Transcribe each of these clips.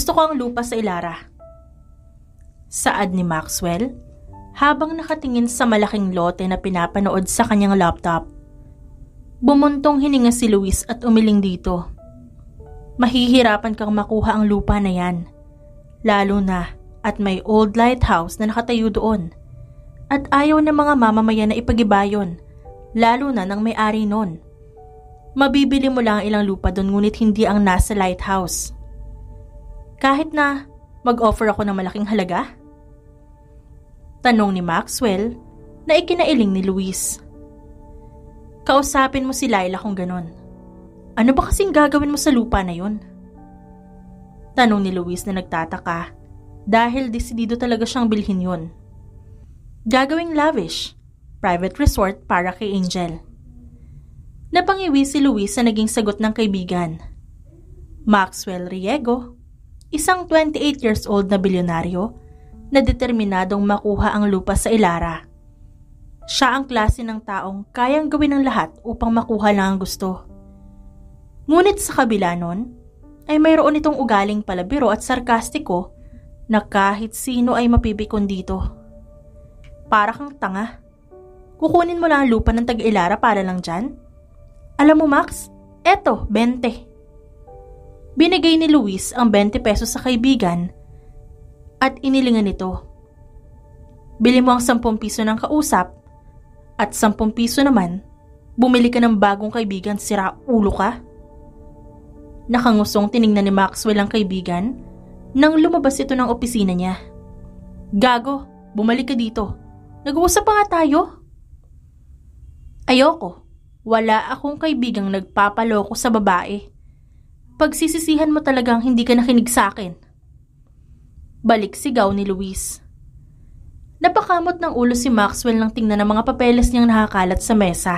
Gusto ko ang lupa sa Ilara. Saad ni Maxwell habang nakatingin sa malaking lote na pinapanood sa kanyang laptop. Bumuntong hininga si Luis at umiling dito. Mahihirapan kang makuha ang lupa na yan. Lalo na at may old lighthouse na nakatayo doon. At ayaw ng mga mamamayan na ipagibayon, lalo na ng may-ari noon. Mabibili mo lang ilang lupa doon ngunit hindi ang nasa lighthouse. Kahit na mag-offer ako ng malaking halaga? Tanong ni Maxwell na ikinailing ni Luis. Kausapin mo si Laila kung ganon. Ano ba kasing gagawin mo sa lupa na yon? Tanong ni Luis na nagtataka dahil desidido talaga siyang bilhin yon. Gagawing lavish, private resort para kay Angel. Napangiwi si Luis sa naging sagot ng kaibigan. Maxwell Riego isang 28 years old na bilyonaryo na determinadong makuha ang lupa sa Ilara. Siya ang klase ng taong kayang gawin ang lahat upang makuha lang ang gusto. Ngunit sa kabila nun, ay mayroon itong ugaling palabiro at sarkastiko na kahit sino ay mapipikon dito. Para kang tanga. Kukunin mo lang ang lupa ng tag-ilara para lang dyan? Alam mo Max, eto, 20. Binigay ni Luis ang 20 pesos sa kaibigan at inilingan nito. Bili mo ang 10 piso ng kausap at 10 piso naman, bumili ka ng bagong kaibigan sira ulo ka. Nakangusong tiningnan ni Maxwell ang kaibigan nang lumabas ito ng opisina niya. Gago, bumalik ka dito. Nag-uusap pa nga tayo. Ayoko. Wala akong kaibigang nagpapaloko sa babae. Pagsisisihan mo talagang hindi ka nakinig sa akin. Balik sigaw ni Luis. Napakamot ng ulo si Maxwell nang tingnan ang mga papeles niyang nakakalat sa mesa.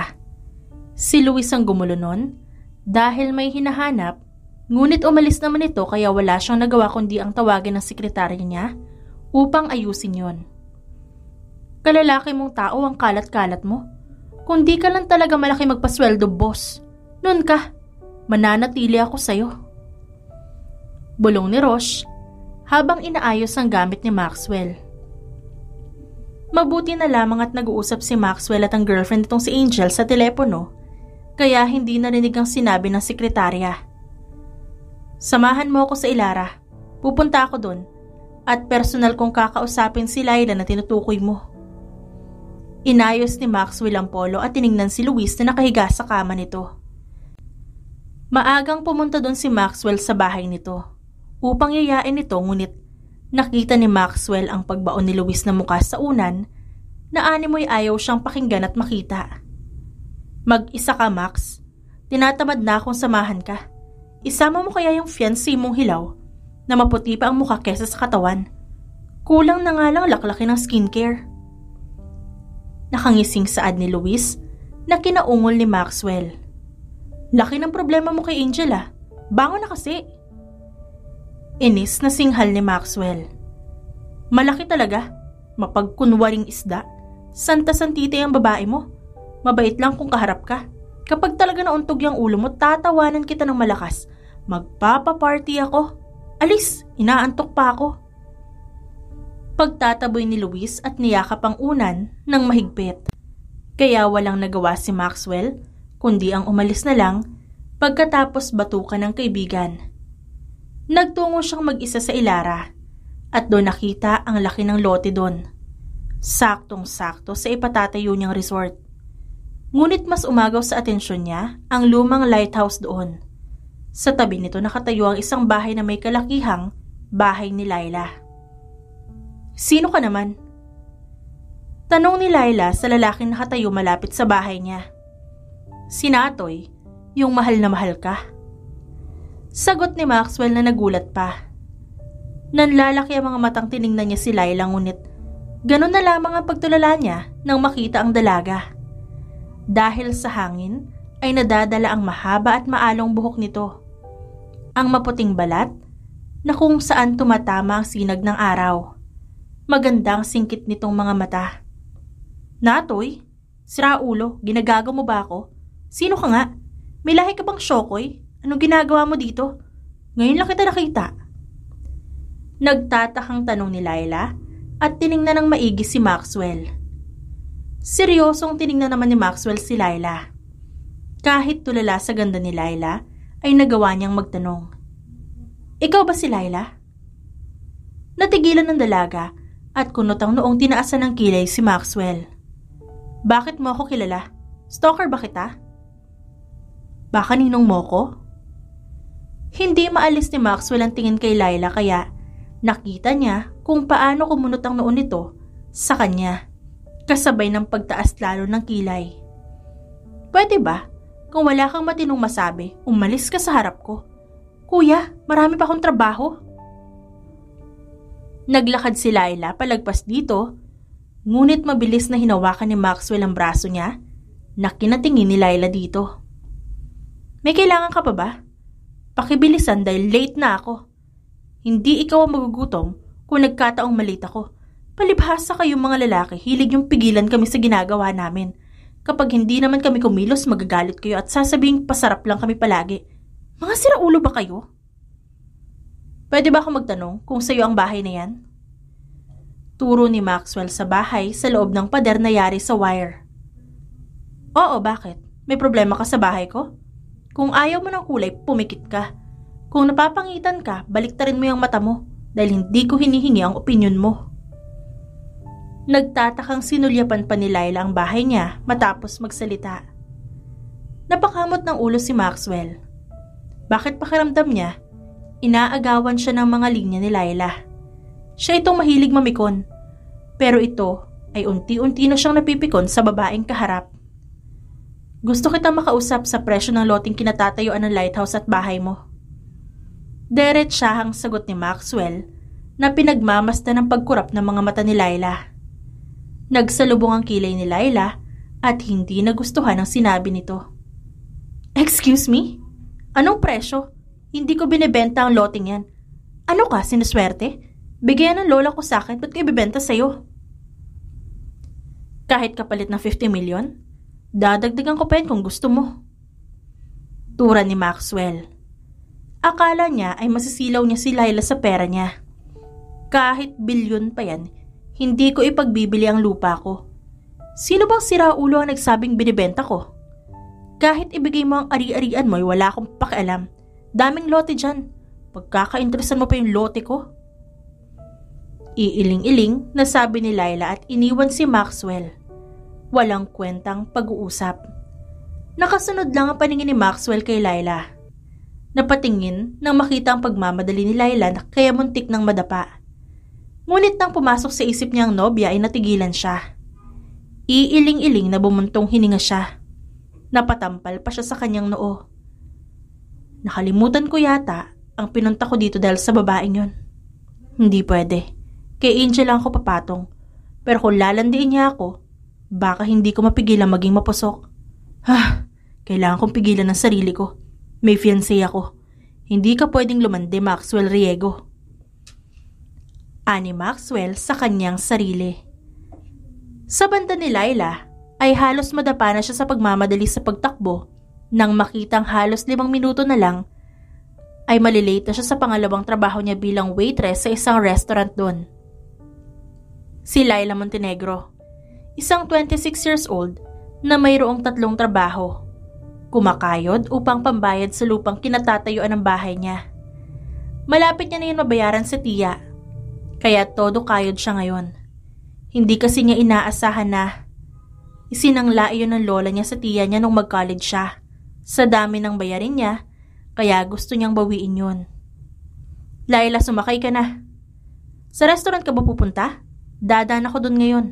Si Luis ang gumulo nun dahil may hinahanap ngunit umalis naman ito kaya wala siyang nagawa kundi ang tawagin ng sekretarya niya upang ayusin yon. Kalalaki mong tao ang kalat-kalat mo. Kundi ka lang talaga malaki magpasweldo, boss. Noon ka. Mananatili ako sa'yo. Bulong ni Roche habang inaayos ang gamit ni Maxwell. Mabuti na lamang at nag-uusap si Maxwell at ang girlfriend nitong si Angel sa telepono kaya hindi narinig ang sinabi ng sekretarya. Samahan mo ako sa Ilara. Pupunta ako doon at personal kong kakausapin si Laila na tinutukoy mo. Inayos ni Maxwell ang polo at tiningnan si Luis na nakahiga sa kama nito. Maagang pumunta doon si Maxwell sa bahay nito upang yayain ito ngunit nakita ni Maxwell ang pagbaon ni Luis na mukha sa unan na animoy ayaw siyang pakinggan at makita. Mag-isa ka, Max. Tinatamad na akong samahan ka. Isama mo kaya yung fiancé mong hilaw na maputi pa ang mukha kesa sa katawan. Kulang na nga lang laklaki ng skincare. Nakangising saad ni Luis na kinaungol ni Maxwell. Laki ng problema mo kay Angel ah. Bango na kasi. Inis na singhal ni Maxwell. Malaki talaga. Mapagkunwaring isda. Santa-santite ang babae mo. Mabait lang kung kaharap ka. Kapag talaga nauntog yung ulo mo, tatawanan kita ng malakas. Magpapa-party ako. Alis, inaantok pa ako. Pagtataboy ni Luis at niyakap ang unan ng mahigpit. Kaya walang nagawa si Maxwell kundi ang umalis na lang pagkatapos batukan ng kaibigan. Nagtungo siyang mag-isa sa Ilara at doon nakita ang laki ng lote doon. Saktong-sakto sa ipatatayo niyang resort. Ngunit mas umagaw sa atensyon niya ang lumang lighthouse doon. Sa tabi nito nakatayo ang isang bahay na may kalakihang bahay ni Laila. Sino ka naman? Tanong ni Laila sa lalaking nakatayo malapit sa bahay niya. Sinatoy, yung mahal na mahal ka. Sagot ni Maxwell na nagulat pa. Nanlalaki ang mga matang tiningnan niya si Laila ngunit ganun na lamang ang pagtulala niya nang makita ang dalaga. Dahil sa hangin ay nadadala ang mahaba at maalong buhok nito. Ang maputing balat na kung saan tumatama ang sinag ng araw. Magandang singkit nitong mga mata. Natoy, sira ulo, ginagago mo ba ako? Sino ka nga? May lahi ka bang shokoy? Anong ginagawa mo dito? Ngayon lang kita nakita. Nagtatakang tanong ni Laila at tiningnan ng maigi si Maxwell. Seryosong tiningnan naman ni Maxwell si Laila. Kahit tulala sa ganda ni Laila, ay nagawa niyang magtanong. Ikaw ba si Laila? Natigilan ng dalaga at kunot ang noong tinaasan ng kilay si Maxwell. Bakit mo ako kilala? Stalker ba kita? Ba kaninong moko? Hindi maalis ni Maxwell ang tingin kay Layla kaya nakita niya kung paano kumunot ang noon nito sa kanya kasabay ng pagtaas lalo ng kilay. Pwede ba? Kung wala kang matinong masabi, umalis ka sa harap ko. Kuya, marami pa akong trabaho. Naglakad si Laila palagpas dito, ngunit mabilis na hinawakan ni Maxwell ang braso niya na kinatingin ni Laila dito. May kailangan ka pa ba? Pakibilisan dahil late na ako. Hindi ikaw ang magugutom kung nagkataong malita ako. Palibhasa kayong mga lalaki, hilig yung pigilan kami sa ginagawa namin. Kapag hindi naman kami kumilos, magagalit kayo at sasabing pasarap lang kami palagi. Mga siraulo ba kayo? Pwede ba akong magtanong kung sa'yo ang bahay na yan? Turo ni Maxwell sa bahay sa loob ng pader na yari sa wire. Oo, bakit? May problema ka sa bahay ko? Kung ayaw mo ng kulay, pumikit ka. Kung napapangitan ka, baliktarin mo yung mata mo dahil hindi ko hinihingi ang opinion mo. Nagtatakang sinulyapan pa ni Laila ang bahay niya matapos magsalita. Napakamot ng ulo si Maxwell. Bakit pakiramdam niya? Inaagawan siya ng mga linya ni Laila. Siya itong mahilig mamikon. Pero ito ay unti-unti na siyang napipikon sa babaeng kaharap. Gusto kitang makausap sa presyo ng loting kinatatayuan ng lighthouse at bahay mo. Deretsahang sagot ni Maxwell na pinagmamasta ng pagkurap ng mga mata ni Laila. Nagsalubong ang kilay ni Laila at hindi nagustuhan ang sinabi nito. Excuse me? Anong presyo? Hindi ko binebenta ang loting yan. Ano ka, sinuswerte? Bigyan ng lola ko sa akin, ba't ko ibibenta sa'yo? Kahit kapalit ng 50 million? Dadagdagan ko pa yan kung gusto mo. Tura ni Maxwell. Akala niya ay masisilaw niya si Lila sa pera niya. Kahit bilyon pa yan, hindi ko ipagbibili ang lupa ko. Sino bang Raulo ang nagsabing binibenta ko? Kahit ibigay mo ang ari-arian mo, ay wala akong pakialam. Daming lote dyan. Pagkakainteresan mo pa yung lote ko. Iiling-iling, na sabi ni Lila at iniwan si Maxwell. Walang kwentang pag-uusap. Nakasunod lang ang paningin ni Maxwell kay Layla. Napatingin nang makita ang pagmamadali ni Layla kaya muntik ng madapa. Ngunit nang pumasok sa isip niya ang nobya ay natigilan siya. Iiling-iling na bumuntong hininga siya. Napatampal pa siya sa kanyang noo. Nakalimutan ko yata ang pinunta ko dito dahil sa babaeng yon. Hindi pwede. Kay Angel lang ako papatong. Pero kung lalandiin niya ako, Baka hindi ko mapigilan maging mapusok. Ha, kailangan kong pigilan ang sarili ko. May fiancé ako. Hindi ka pwedeng lumandi, Maxwell Riego. Ani Maxwell sa kanyang sarili. Sa banda ni Laila ay halos madapa na siya sa pagmamadali sa pagtakbo nang makitang halos limang minuto na lang ay malilate na siya sa pangalawang trabaho niya bilang waitress sa isang restaurant doon. Si Laila Montenegro isang 26 years old na mayroong tatlong trabaho. Kumakayod upang pambayad sa lupang kinatatayuan ng bahay niya. Malapit niya na yun mabayaran sa tiya. Kaya todo kayod siya ngayon. Hindi kasi niya inaasahan na isinangla iyon ng lola niya sa tiya niya nung mag-college siya. Sa dami ng bayarin niya, kaya gusto niyang bawiin yun. Laila, sumakay ka na. Sa restaurant ka ba pupunta? Dadaan ako doon ngayon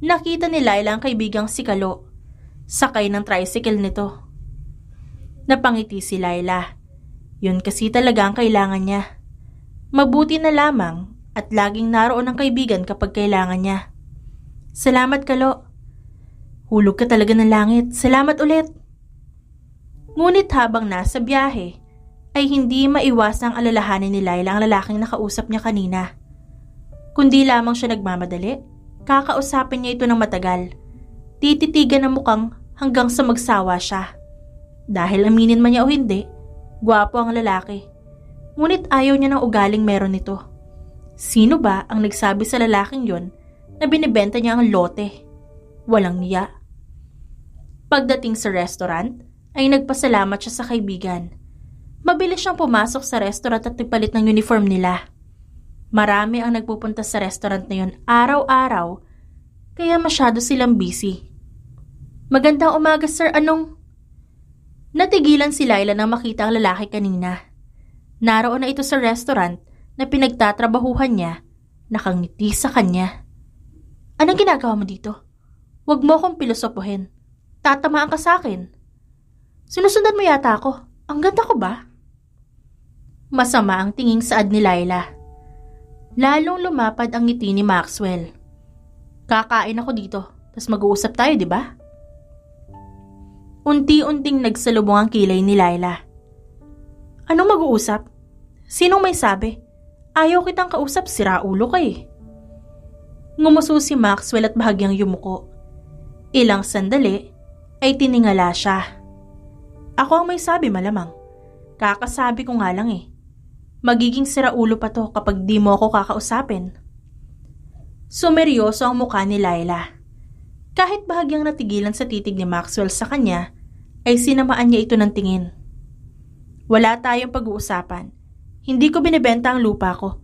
nakita ni Laila ang kaibigang si Kalo, sakay ng tricycle nito. Napangiti si Laila. Yun kasi talaga ang kailangan niya. Mabuti na lamang at laging naroon ang kaibigan kapag kailangan niya. Salamat, Kalo. Hulog ka talaga ng langit. Salamat ulit. Ngunit habang nasa biyahe, ay hindi maiwasang alalahanin ni Laila ang lalaking nakausap niya kanina. Kundi lamang siya nagmamadali Kakausapin niya ito ng matagal. Tititigan ang mukhang hanggang sa magsawa siya. Dahil aminin man niya o hindi, gwapo ang lalaki. Ngunit ayaw niya ng ugaling meron nito. Sino ba ang nagsabi sa lalaking yon na binibenta niya ang lote? Walang niya. Pagdating sa restaurant, ay nagpasalamat siya sa kaibigan. Mabilis siyang pumasok sa restaurant at ipalit ng uniform nila. Marami ang nagpupunta sa restaurant na yon araw-araw, kaya masyado silang busy. Magandang umaga, sir. Anong... Natigilan si Laila nang makita ang lalaki kanina. Naroon na ito sa restaurant na pinagtatrabahuhan niya, nakangiti sa kanya. Anong ginagawa mo dito? Huwag mo akong pilosopohin. Tatamaan ka sa akin. Sinusundan mo yata ako. Ang ganda ko ba? Masama ang tingin saad ni Laila. Lalong lumapad ang ngiti ni Maxwell. Kakain ako dito, tapos mag-uusap tayo, di ba? Unti-unting nagsalubong ang kilay ni Laila. Anong mag-uusap? Sinong may sabi? Ayaw kitang kausap, sira ulo ka eh. Ngumuso si Maxwell at bahagyang yumuko. Ilang sandali ay tiningala siya. Ako ang may sabi malamang. Kakasabi ko nga lang eh. Magiging siraulo pa to kapag di mo ako kakausapin. Sumeryoso ang mukha ni Laila. Kahit bahagyang natigilan sa titig ni Maxwell sa kanya, ay sinamaan niya ito ng tingin. Wala tayong pag-uusapan. Hindi ko binebenta ang lupa ko.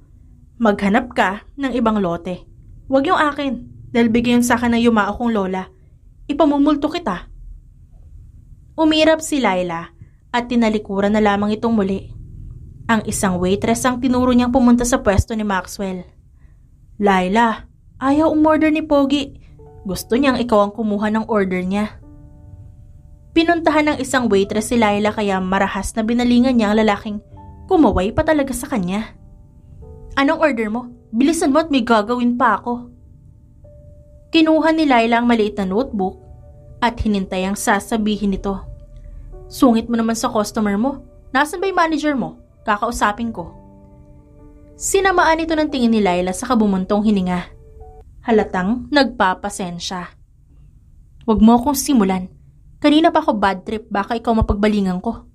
Maghanap ka ng ibang lote. Huwag yung akin dahil bigyan sa akin ng yumao kong lola. Ipamumulto kita. Umirap si Laila at tinalikuran na lamang itong muli. Ang isang waitress ang tinuro niyang pumunta sa pwesto ni Maxwell. Laila, ayaw umorder ni Pogi. Gusto niyang ikaw ang kumuha ng order niya. Pinuntahan ng isang waitress si Laila kaya marahas na binalingan niya ang lalaking kumaway pa talaga sa kanya. Anong order mo? Bilisan mo at may gagawin pa ako. Kinuha ni Laila ang maliit na notebook at hinintay ang sasabihin nito. Sungit mo naman sa customer mo. Nasaan ba yung manager mo? Kakausapin ko. Sinamaan ito ng tingin ni Laila sa kabumuntong hininga. Halatang nagpapasensya. Huwag mo akong simulan. Kanina pa ako bad trip, baka ikaw mapagbalingan ko.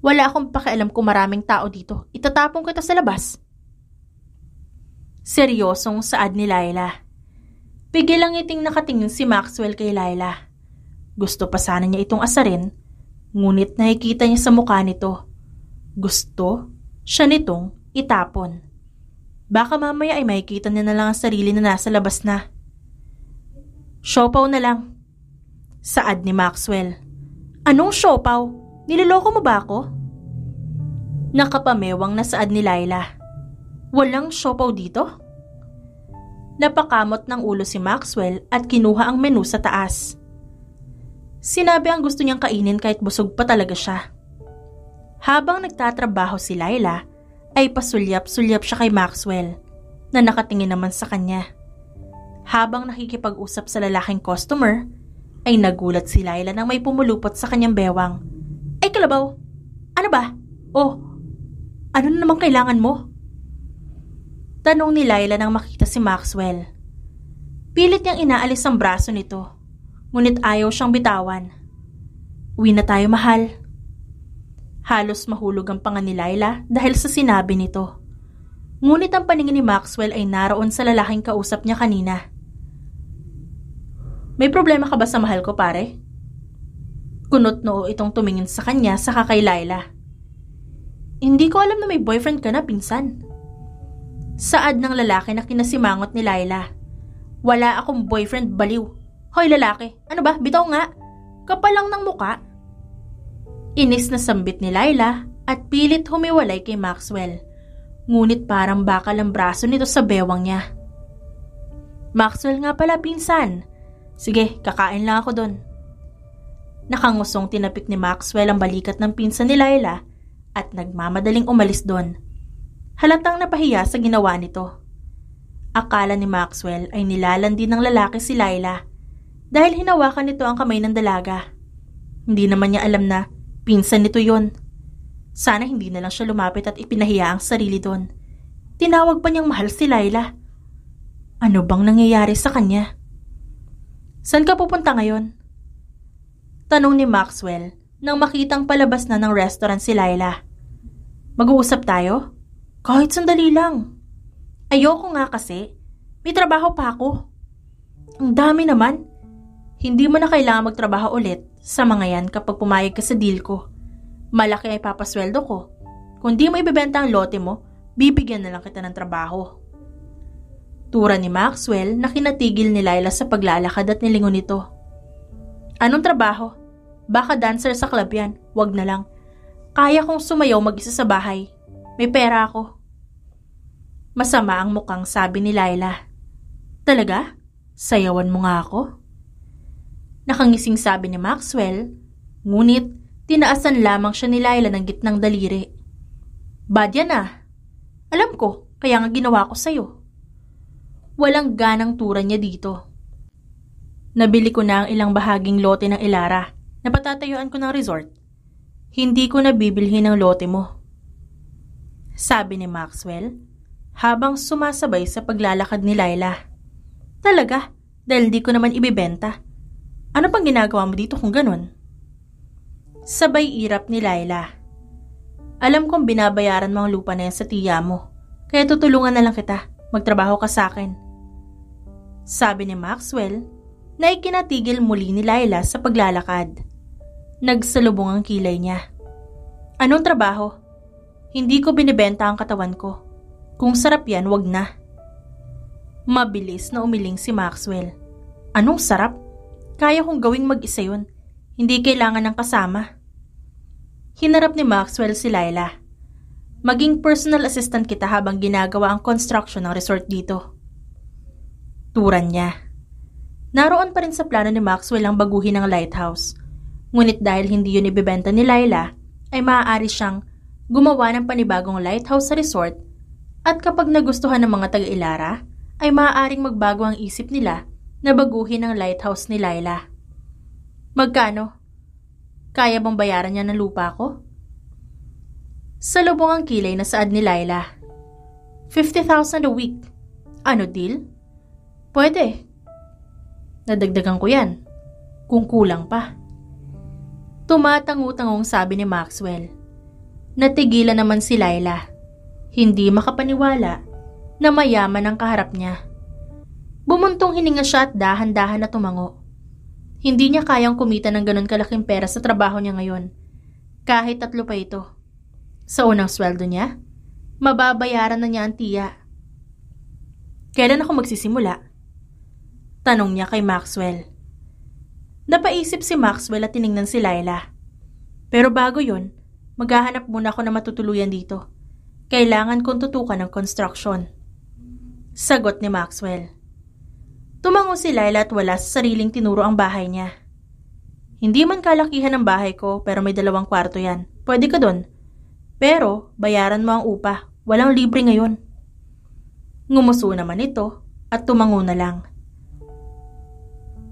Wala akong pakialam kung maraming tao dito. Itatapon ko kita sa labas. Seryosong saad ni Laila. Pigil ang iting nakatingin si Maxwell kay Laila. Gusto pa sana niya itong asarin, ngunit nakikita niya sa mukha nito gusto siya nitong itapon. Baka mamaya ay makikita niya na lang ang sarili na nasa labas na. Siopaw na lang. Saad ni Maxwell. Anong siopaw? Niloloko mo ba ako? Nakapamewang na saad ni Laila. Walang siopaw dito? Napakamot ng ulo si Maxwell at kinuha ang menu sa taas. Sinabi ang gusto niyang kainin kahit busog pa talaga siya. Habang nagtatrabaho si Layla, ay pasulyap-sulyap siya kay Maxwell na nakatingin naman sa kanya. Habang nakikipag-usap sa lalaking customer, ay nagulat si Layla nang may pumulupot sa kanyang bewang. Ay kalabaw! Ano ba? Oh, ano na naman kailangan mo? Tanong ni Layla nang makita si Maxwell. Pilit niyang inaalis ang braso nito, ngunit ayaw siyang bitawan. Uwi na tayo mahal. Halos mahulog ang panga ni Layla dahil sa sinabi nito. Ngunit ang paningin ni Maxwell ay naroon sa lalaking kausap niya kanina. May problema ka ba sa mahal ko pare? Kunot noo itong tumingin sa kanya sa kakay Layla. Hindi ko alam na may boyfriend ka na pinsan. Saad ng lalaki na kinasimangot ni Layla. Wala akong boyfriend baliw. Hoy lalaki, ano ba? Bitaw nga. Kapalang ng muka. Inis na sambit ni Layla at pilit humiwalay kay Maxwell. Ngunit parang bakal ang braso nito sa bewang niya. Maxwell nga pala pinsan. Sige, kakain lang ako doon. Nakangusong tinapik ni Maxwell ang balikat ng pinsan ni Layla at nagmamadaling umalis doon. Halatang napahiya sa ginawa nito. Akala ni Maxwell ay nilalandi ng lalaki si Layla dahil hinawakan nito ang kamay ng dalaga. Hindi naman niya alam na Pinsan nito yon. Sana hindi na lang siya lumapit at ipinahiya ang sarili doon. Tinawag pa niyang mahal si Layla. Ano bang nangyayari sa kanya? San ka pupunta ngayon? Tanong ni Maxwell nang makitang palabas na ng restaurant si Layla. Mag-uusap tayo? Kahit sandali lang. Ayoko nga kasi. May trabaho pa ako. Ang dami naman. Hindi mo na kailangan magtrabaho ulit sa mga yan kapag pumayag ka sa deal ko. Malaki ay papasweldo ko. Kung di mo ibebenta ang lote mo, bibigyan na lang kita ng trabaho. Tura ni Maxwell na kinatigil ni Laila sa paglalakad at nilingon nito. Anong trabaho? Baka dancer sa club yan, Huwag na lang. Kaya kong sumayaw mag-isa sa bahay. May pera ako. Masama ang mukhang sabi ni Laila. Talaga? Sayawan mo nga ako? Nakangising sabi ni Maxwell, ngunit tinaasan lamang siya ni Laila ng gitnang daliri. Bad yan ah. Alam ko, kaya nga ginawa ko sa'yo. Walang ganang tura niya dito. Nabili ko na ang ilang bahaging lote ng Ilara Napatatayuan ko ng resort. Hindi ko nabibilhin ang lote mo. Sabi ni Maxwell habang sumasabay sa paglalakad ni Laila. Talaga, dahil di ko naman ibibenta ano pang ginagawa mo dito kung ganun? Sabay irap ni Laila. Alam kong binabayaran mo lupa na yan sa tiya mo. Kaya tutulungan na lang kita. Magtrabaho ka sa akin. Sabi ni Maxwell na ikinatigil muli ni Laila sa paglalakad. Nagsalubong ang kilay niya. Anong trabaho? Hindi ko binibenta ang katawan ko. Kung sarap yan, wag na. Mabilis na umiling si Maxwell. Anong sarap? Kaya kong gawing mag-isa yun. Hindi kailangan ng kasama. Hinarap ni Maxwell si Laila. Maging personal assistant kita habang ginagawa ang construction ng resort dito. Turan niya. Naroon pa rin sa plano ni Maxwell ang baguhin ng lighthouse. Ngunit dahil hindi yun ibibenta ni Laila, ay maaari siyang gumawa ng panibagong lighthouse sa resort at kapag nagustuhan ng mga taga-Ilara, ay maaaring magbago ang isip nila na baguhin ang lighthouse ni Laila. Magkano? Kaya bang bayaran niya ng lupa ko? Salubong ang kilay na saad ni Laila. 50,000 a week. Ano deal? Pwede. Nadagdagan ko yan. Kung kulang pa. tumatangu sabi ni Maxwell. Natigilan naman si Laila. Hindi makapaniwala na mayaman ang kaharap niya. Bumuntong hininga siya at dahan-dahan na tumango. Hindi niya kayang kumita ng ganun kalaking pera sa trabaho niya ngayon. Kahit tatlo pa ito. Sa unang sweldo niya, mababayaran na niya ang tiya. Kailan ako magsisimula? Tanong niya kay Maxwell. Napaisip si Maxwell at tiningnan si Layla. Pero bago yon, maghahanap muna ako na matutuluyan dito. Kailangan kong tutukan ng construction. Sagot ni Maxwell. Tumango si Laila at wala sa sariling tinuro ang bahay niya. Hindi man kalakihan ang bahay ko pero may dalawang kwarto yan. Pwede ka doon. Pero bayaran mo ang upa. Walang libre ngayon. Ngumuso naman ito at tumango na lang.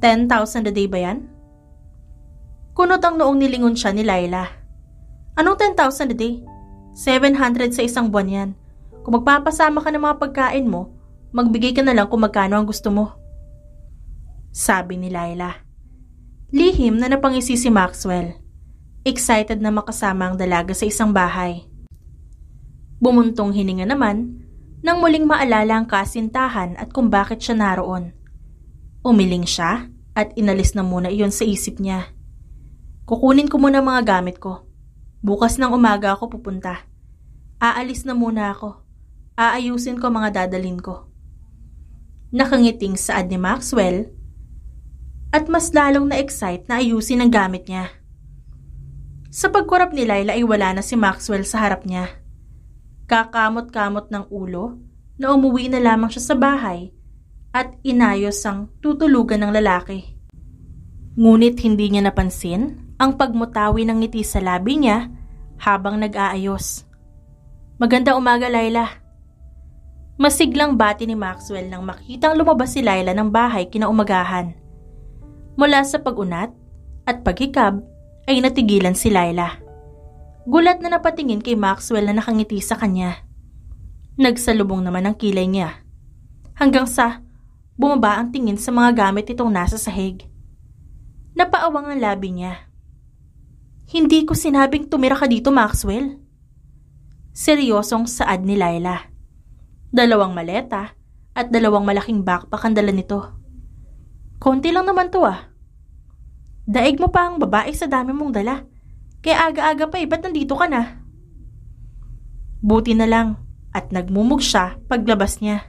10,000 a day ba yan? Kunot ang noong nilingon siya ni Laila. Anong 10,000 a day? 700 sa isang buwan yan. Kung magpapasama ka ng mga pagkain mo, magbigay ka na lang kung magkano ang gusto mo sabi ni Laila. Lihim na napangisi si Maxwell. Excited na makasama ang dalaga sa isang bahay. Bumuntong hininga naman nang muling maalala ang kasintahan at kung bakit siya naroon. Umiling siya at inalis na muna iyon sa isip niya. Kukunin ko muna mga gamit ko. Bukas ng umaga ako pupunta. Aalis na muna ako. Aayusin ko mga dadalin ko. Nakangiting saad ni Maxwell at mas lalong na-excite na ayusin ang gamit niya. Sa pagkurap ni Layla ay wala na si Maxwell sa harap niya. Kakamot-kamot ng ulo na umuwi na lamang siya sa bahay at inayos ang tutulugan ng lalaki. Ngunit hindi niya napansin ang pagmutawi ng ngiti sa labi niya habang nag-aayos. Maganda umaga Layla. Masiglang bati ni Maxwell nang makitang lumabas si Layla ng bahay kinaumagahan. Mula sa pagunat at paghikab ay natigilan si Layla. Gulat na napatingin kay Maxwell na nakangiti sa kanya. Nagsalubong naman ang kilay niya. Hanggang sa bumaba ang tingin sa mga gamit itong nasa sahig. Napaawang ang labi niya. Hindi ko sinabing tumira ka dito, Maxwell. Seryosong saad ni Laila. Dalawang maleta at dalawang malaking backpack ang dala nito. Konti lang naman to ah. Daig mo pa ang babae sa dami mong dala. Kaya aga-aga pa eh, ba't nandito ka na? Buti na lang at nagmumug siya paglabas niya.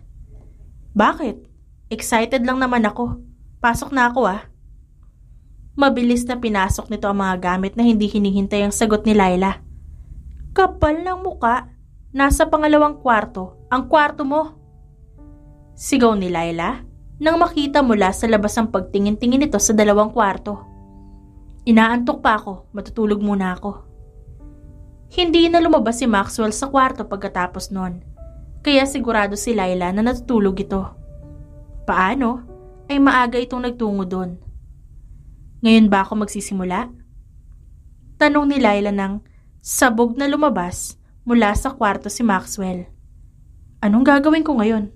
Bakit? Excited lang naman ako. Pasok na ako ah. Mabilis na pinasok nito ang mga gamit na hindi hinihintay ang sagot ni Laila. Kapal ng muka. Nasa pangalawang kwarto, ang kwarto mo. Sigaw ni Laila nang makita mula sa labas ang pagtingin-tingin nito sa dalawang kwarto. Inaantok pa ako, matutulog muna ako. Hindi na lumabas si Maxwell sa kwarto pagkatapos noon, kaya sigurado si Laila na natutulog ito. Paano? Ay maaga itong nagtungo doon. Ngayon ba ako magsisimula? Tanong ni Laila nang sabog na lumabas mula sa kwarto si Maxwell. Anong gagawin ko ngayon?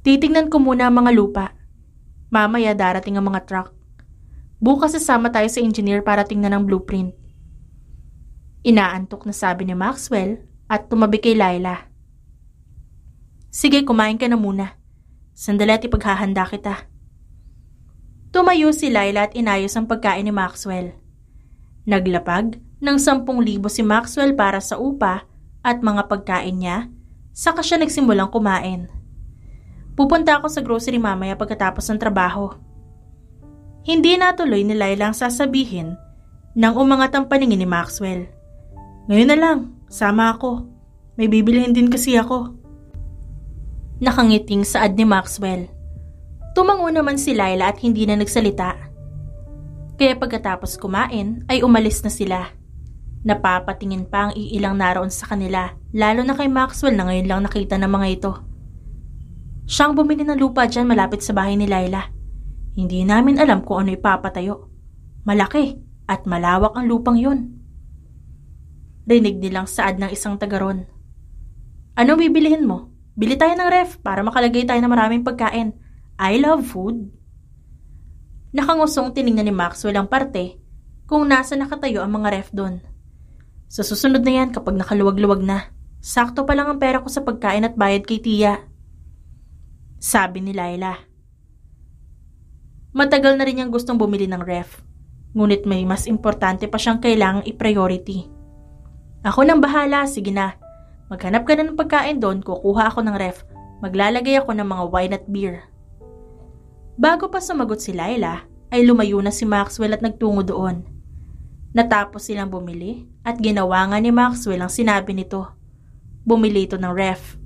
Titingnan ko muna ang mga lupa. Mamaya darating ang mga truck. Bukas sasama tayo sa engineer para tingnan ang blueprint. Inaantok na sabi ni Maxwell at tumabi kay Laila. Sige, kumain ka na muna. Sandali at ipaghahanda kita. Tumayo si Laila at inayos ang pagkain ni Maxwell. Naglapag ng 10,000 si Maxwell para sa upa at mga pagkain niya, saka siya nagsimulang kumain. Pupunta ako sa grocery mamaya pagkatapos ng trabaho. Hindi natuloy ni Laila ang sasabihin nang umangat ang paningin ni Maxwell. Ngayon na lang, sama ako. May bibilihin din kasi ako. Nakangiting saad ni Maxwell. Tumango naman si Laila at hindi na nagsalita. Kaya pagkatapos kumain ay umalis na sila. Napapatingin pa ang iilang naroon sa kanila lalo na kay Maxwell na ngayon lang nakita ng mga ito. Siya ang bumili ng lupa dyan malapit sa bahay ni Laila. Hindi namin alam kung ano ipapatayo. Malaki at malawak ang lupang yun. Rinig nilang saad ng isang tagaron. Ano bibilihin mo? Bili tayo ng ref para makalagay tayo ng maraming pagkain. I love food. Nakangusong tiningnan ni Maxwell ang parte kung nasa nakatayo ang mga ref doon. Sa susunod na yan kapag nakaluwag-luwag na, sakto pa lang ang pera ko sa pagkain at bayad kay Tia. Sabi ni Laila. Matagal na rin niyang gustong bumili ng ref. Ngunit may mas importante pa siyang kailangang i-priority. Ako nang bahala, sige na. Maghanap ka na ng pagkain doon, kukuha ako ng ref. Maglalagay ako ng mga wine at beer. Bago pa sumagot si Laila, ay lumayo na si Maxwell at nagtungo doon. Natapos silang bumili at ginawa nga ni Maxwell ang sinabi nito. Bumili ito ng ref.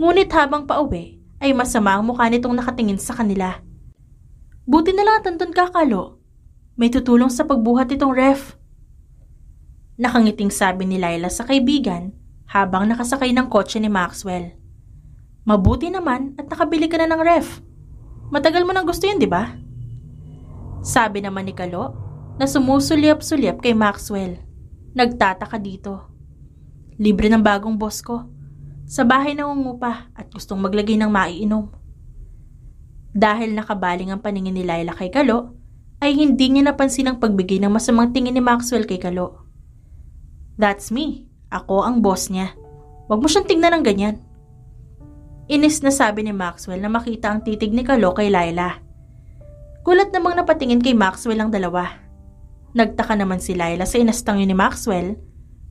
Ngunit habang pauwi, ay masama ang mukha nitong nakatingin sa kanila. Buti na lang tanton kakalo. May tutulong sa pagbuhat itong ref. Nakangiting sabi ni Laila sa kaibigan habang nakasakay ng kotse ni Maxwell. Mabuti naman at nakabili ka na ng ref. Matagal mo nang gusto yun, di ba? Sabi naman ni Kalo na sumusulyap-sulyap kay Maxwell. Nagtataka dito. Libre ng bagong boss ko sa bahay na nangungupa at gustong maglagay ng maiinom. Dahil nakabaling ang paningin ni Laila kay Kalo, ay hindi niya napansin ang pagbigay ng masamang tingin ni Maxwell kay Kalo. That's me. Ako ang boss niya. Huwag mo siyang tingnan ng ganyan. Inis na sabi ni Maxwell na makita ang titig ni Kalo kay Laila. Gulat namang napatingin kay Maxwell ang dalawa. Nagtaka naman si Laila sa inastang ni Maxwell,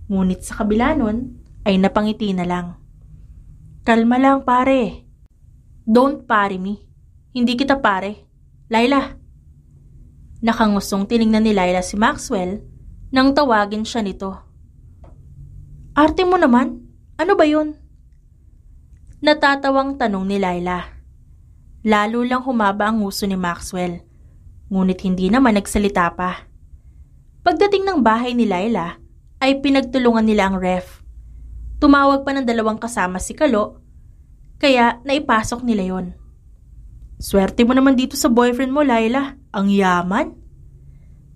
ngunit sa kabila nun ay napangiti na lang. Kalma lang pare. Don't pare me. Hindi kita pare. Laila. Nakangusong tiningnan ni Laila si Maxwell nang tawagin siya nito. Arte mo naman? Ano ba yun? Natatawang tanong ni Laila. Lalo lang humaba ang nguso ni Maxwell. Ngunit hindi naman nagsalita pa. Pagdating ng bahay ni Laila, ay pinagtulungan nila ang ref Tumawag pa ng dalawang kasama si Kalo, kaya naipasok nila yon. Swerte mo naman dito sa boyfriend mo, Laila. Ang yaman.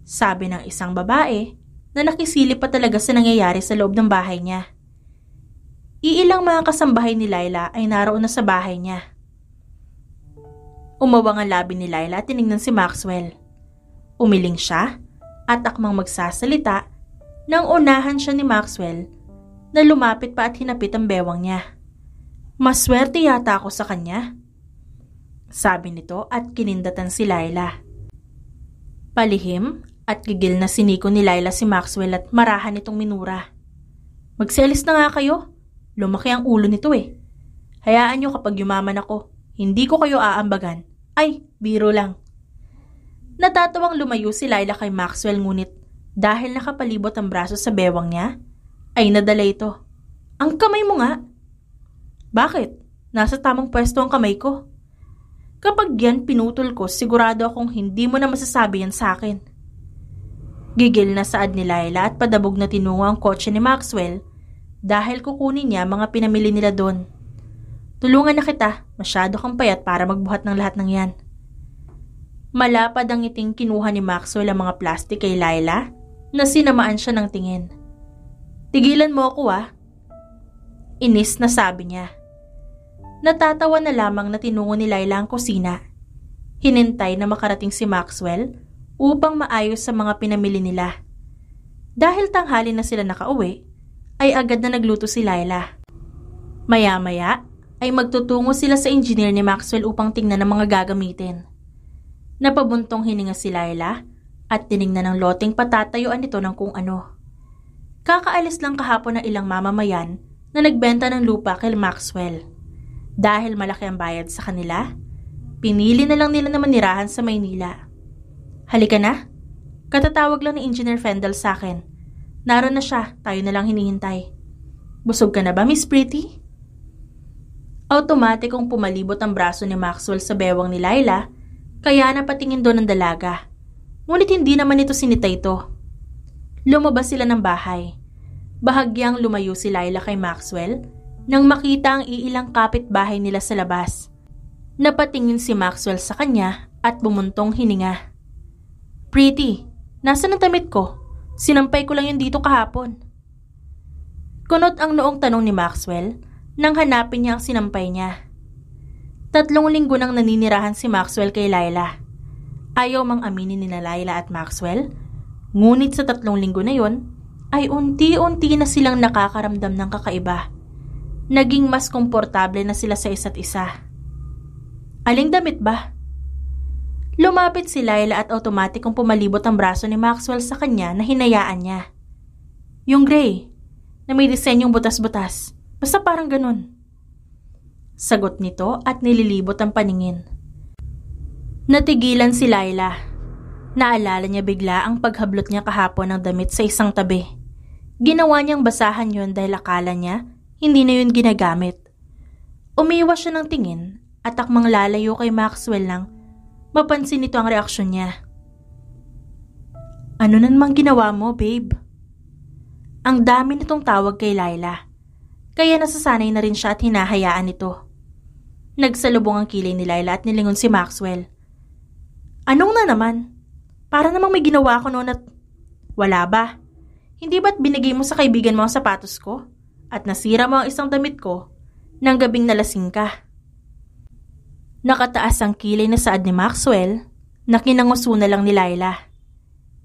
Sabi ng isang babae na nakisilip pa talaga sa nangyayari sa loob ng bahay niya. Iilang mga kasambahay ni Laila ay naroon na sa bahay niya. Umawang ang labi ni Laila at tinignan si Maxwell. Umiling siya at akmang magsasalita nang unahan siya ni Maxwell na lumapit pa at hinapit ang bewang niya. Maswerte yata ako sa kanya. Sabi nito at kinindatan si Laila. Palihim at gigil na siniko ni Laila si Maxwell at marahan itong minura. Magselis na nga kayo. Lumaki ang ulo nito eh. Hayaan nyo kapag yumaman ako. Hindi ko kayo aambagan. Ay, biro lang. Natatawang lumayo si Laila kay Maxwell ngunit dahil nakapalibot ang braso sa bewang niya, ay nadala ito. Ang kamay mo nga. Bakit? Nasa tamang pwesto ang kamay ko. Kapag yan pinutol ko, sigurado akong hindi mo na masasabi yan sa akin. Gigil na saad ni Laila at padabog na tinungo ang kotse ni Maxwell dahil kukunin niya mga pinamili nila doon. Tulungan na kita, masyado kang payat para magbuhat ng lahat ng yan. Malapad ang iting kinuha ni Maxwell ang mga plastik kay Laila na sinamaan siya ng tingin. Tigilan mo ako ah. Inis na sabi niya. Natatawa na lamang na tinungo ni Laila ang kusina. Hinintay na makarating si Maxwell upang maayos sa mga pinamili nila. Dahil tanghali na sila nakauwi, ay agad na nagluto si Laila. Maya-maya ay magtutungo sila sa engineer ni Maxwell upang tingnan ang mga gagamitin. Napabuntong hininga si Laila at tiningnan ang loteng patatayuan nito ng kung ano kakaalis lang kahapon ng ilang mamamayan na nagbenta ng lupa kay Maxwell. Dahil malaki ang bayad sa kanila, pinili na lang nila na manirahan sa Maynila. Halika na, katatawag lang ni Engineer Fendel sa akin. Naroon na siya, tayo na lang hinihintay. Busog ka na ba, Miss Pretty? Automatic kong pumalibot ang braso ni Maxwell sa bewang ni Laila, kaya napatingin doon ang dalaga. Ngunit hindi naman ito sinita ito lumabas sila ng bahay. Bahagyang lumayo si Lila kay Maxwell nang makita ang iilang kapitbahay nila sa labas. Napatingin si Maxwell sa kanya at bumuntong hininga. Pretty, nasan ang damit ko? Sinampay ko lang yun dito kahapon. Kunot ang noong tanong ni Maxwell nang hanapin niya ang sinampay niya. Tatlong linggo nang naninirahan si Maxwell kay Lila. Ayaw mang aminin ni Lila at Maxwell Ngunit sa tatlong linggo na yon, ay unti-unti na silang nakakaramdam ng kakaiba. Naging mas komportable na sila sa isa't isa. Aling damit ba? Lumapit si Layla at automatikong pumalibot ang braso ni Maxwell sa kanya na hinayaan niya. Yung gray, na may disenyong butas-butas. Basta parang ganun. Sagot nito at nililibot ang paningin. Natigilan si Layla Naalala niya bigla ang paghablot niya kahapon ng damit sa isang tabi. Ginawa niyang basahan yon dahil akala niya hindi na yun ginagamit. Umiwas siya ng tingin at akmang lalayo kay Maxwell nang mapansin nito ang reaksyon niya. Ano nan mang ginawa mo, babe? Ang dami nitong tawag kay Laila. Kaya nasasanay na rin siya at hinahayaan ito. Nagsalubong ang kilay ni Laila at nilingon si Maxwell. Anong na naman? Para namang may ginawa ko noon at... Wala ba? Hindi ba't binigay mo sa kaibigan mo ang sapatos ko? At nasira mo ang isang damit ko nang gabing nalasing ka. Nakataas ang kilay na saad ni Maxwell na kinanguso na lang ni Laila.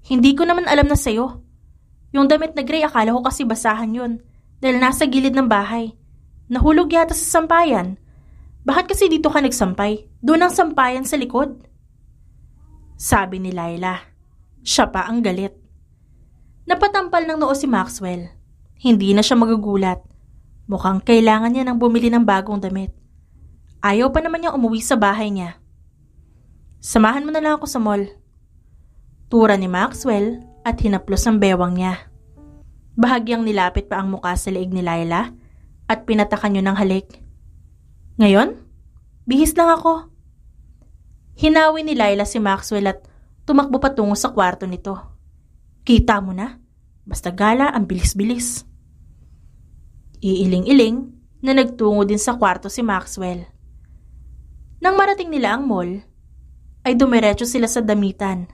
Hindi ko naman alam na sa'yo. Yung damit na gray akala ko kasi basahan yun dahil nasa gilid ng bahay. Nahulog yata sa sampayan. Bakit kasi dito ka nagsampay? Doon ang sampayan sa likod sabi ni Laila. Siya pa ang galit. Napatampal ng noo si Maxwell. Hindi na siya magugulat. Mukhang kailangan niya ng bumili ng bagong damit. Ayaw pa naman niya umuwi sa bahay niya. Samahan mo na lang ako sa mall. Tura ni Maxwell at hinaplos ang bewang niya. Bahagyang nilapit pa ang mukha sa leeg ni Laila at pinatakan niyo ng halik. Ngayon? Bihis lang ako. Hinawi ni Layla si Maxwell at tumakbo patungo sa kwarto nito. Kita mo na, basta gala ang bilis-bilis. Iiling-iling na nagtungo din sa kwarto si Maxwell. Nang marating nila ang mall, ay dumiretso sila sa damitan.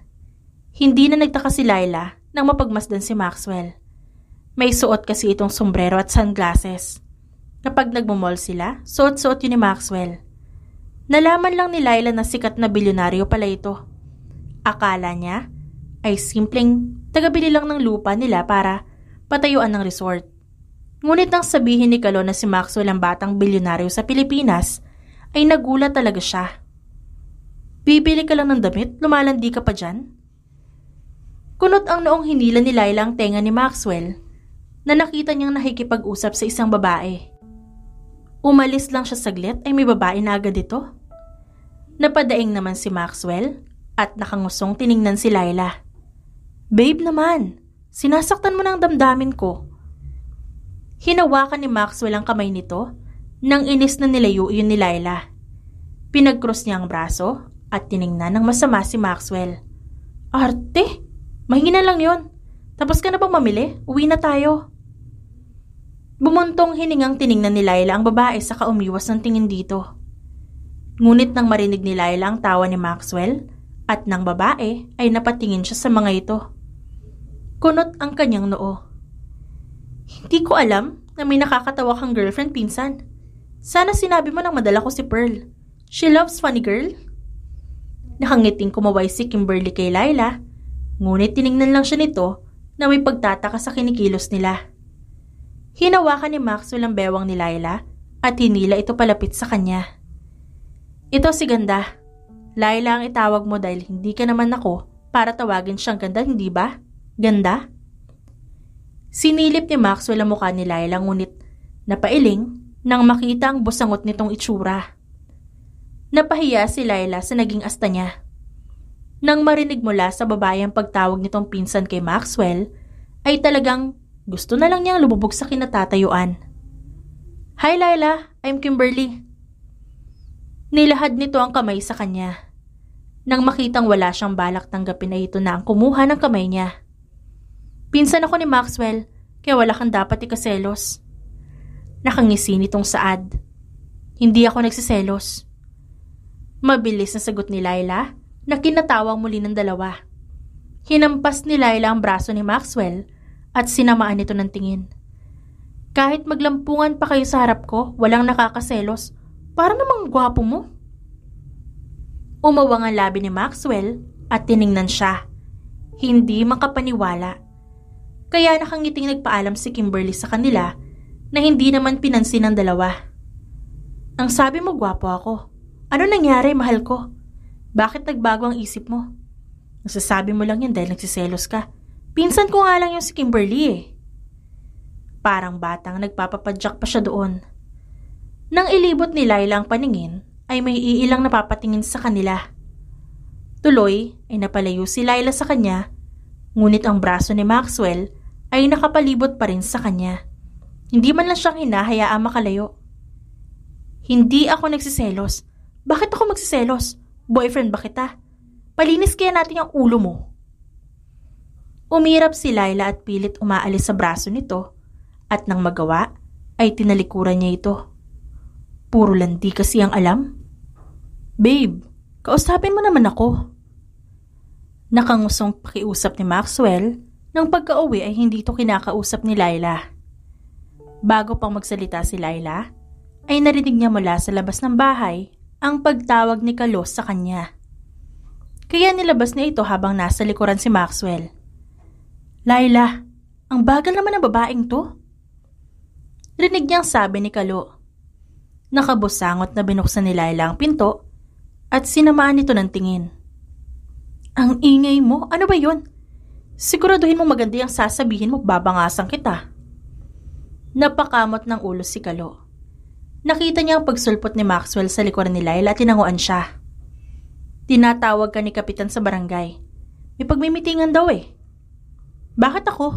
Hindi na nagtaka si Layla nang mapagmasdan si Maxwell. May suot kasi itong sombrero at sunglasses. Kapag nagmumall sila, suot-suot yun ni Maxwell. Nalaman lang ni Laila na sikat na bilyonaryo pala ito. Akala niya ay simpleng tagabili lang ng lupa nila para patayuan ng resort. Ngunit nang sabihin ni Kalo na si Maxwell ang batang bilyonaryo sa Pilipinas, ay nagulat talaga siya. Bibili ka lang ng damit, lumalandi ka pa dyan? Kunot ang noong hinila ni Laila ang tenga ni Maxwell na nakita niyang nakikipag-usap sa isang babae. Umalis lang siya saglit ay may babae na agad ito. Napadaing naman si Maxwell at nakangusong tiningnan si Layla. Babe naman, sinasaktan mo ng damdamin ko. Hinawakan ni Maxwell ang kamay nito nang inis na nilayo yun ni Layla. Pinagcross niya ang braso at tiningnan ng masama si Maxwell. Arte, mahina lang yon. Tapos ka na bang mamili? Uwi na tayo. Bumuntong hiningang tiningnan ni Layla ang babae sa kaumiwas ng tingin dito. Ngunit nang marinig ni Lila ang tawa ni Maxwell at ng babae ay napatingin siya sa mga ito. Kunot ang kanyang noo. Hindi ko alam na may nakakatawa kang girlfriend pinsan. Sana sinabi mo nang madala ko si Pearl. She loves funny girl. Nakangiting kumaway si Kimberly kay Lila, ngunit tiningnan lang siya nito na may pagtataka sa kinikilos nila. Hinawakan ni Maxwell ang bewang ni Lila at hinila ito palapit sa kanya. Ito si ganda. Laila ang itawag mo dahil hindi ka naman ako para tawagin siyang ganda, hindi ba? Ganda? Sinilip ni Maxwell ang mukha ni Laila ngunit napailing nang makita ang busangot nitong itsura. Napahiya si Laila sa naging asta niya. Nang marinig mula sa babae ang pagtawag nitong pinsan kay Maxwell, ay talagang gusto na lang niyang lumubog sa kinatatayuan. Hi Laila, I'm Kimberly. Nilahad nito ang kamay sa kanya. Nang makitang wala siyang balak tanggapin ay ito na ang kumuha ng kamay niya. Pinsan ako ni Maxwell, kaya wala kang dapat ikaselos. Nakangisi nitong saad. Hindi ako nagsiselos. Mabilis na sagot ni Laila na kinatawa muli ng dalawa. Hinampas ni Laila ang braso ni Maxwell at sinamaan ito ng tingin. Kahit maglampungan pa kayo sa harap ko, walang nakakaselos para namang gwapo mo. Umawang ang labi ni Maxwell at tiningnan siya. Hindi makapaniwala. Kaya nakangiting nagpaalam si Kimberly sa kanila na hindi naman pinansin ng dalawa. Ang sabi mo gwapo ako. Ano nangyari mahal ko? Bakit nagbago ang isip mo? Nasasabi mo lang yan dahil nagsiselos ka. Pinsan ko nga lang yung si Kimberly eh. Parang batang nagpapapadyak pa siya doon. Nang ilibot ni Laila ang paningin, ay may iilang napapatingin sa kanila. Tuloy ay napalayo si Laila sa kanya, ngunit ang braso ni Maxwell ay nakapalibot pa rin sa kanya. Hindi man lang siyang hinahayaang makalayo. Hindi ako nagsiselos. Bakit ako magsiselos? Boyfriend ba kita? Palinis kaya natin ang ulo mo. Umirap si Laila at pilit umaalis sa braso nito at nang magawa ay tinalikuran niya ito. Puro lanti kasi ang alam. Babe, kausapin mo naman ako. Nakangusong pakiusap ni Maxwell nang pagka-uwi ay hindi to kinakausap ni Laila. Bago pang magsalita si Laila, ay narinig niya mula sa labas ng bahay ang pagtawag ni Kalos sa kanya. Kaya nilabas niya ito habang nasa likuran si Maxwell. Laila, ang bagal naman ng babaeng to. Rinig niyang sabi ni Kalo Nakabusangot na binuksan ni Laila ang pinto at sinamaan nito ng tingin. Ang ingay mo, ano ba yon? Siguraduhin mo maganda ang sasabihin mo, babangasan kita. Napakamot ng ulo si Kalo. Nakita niya ang pagsulpot ni Maxwell sa likuran ni Laila at tinanguan siya. Tinatawag ka ni Kapitan sa barangay. May pagmimitingan daw eh. Bakit ako?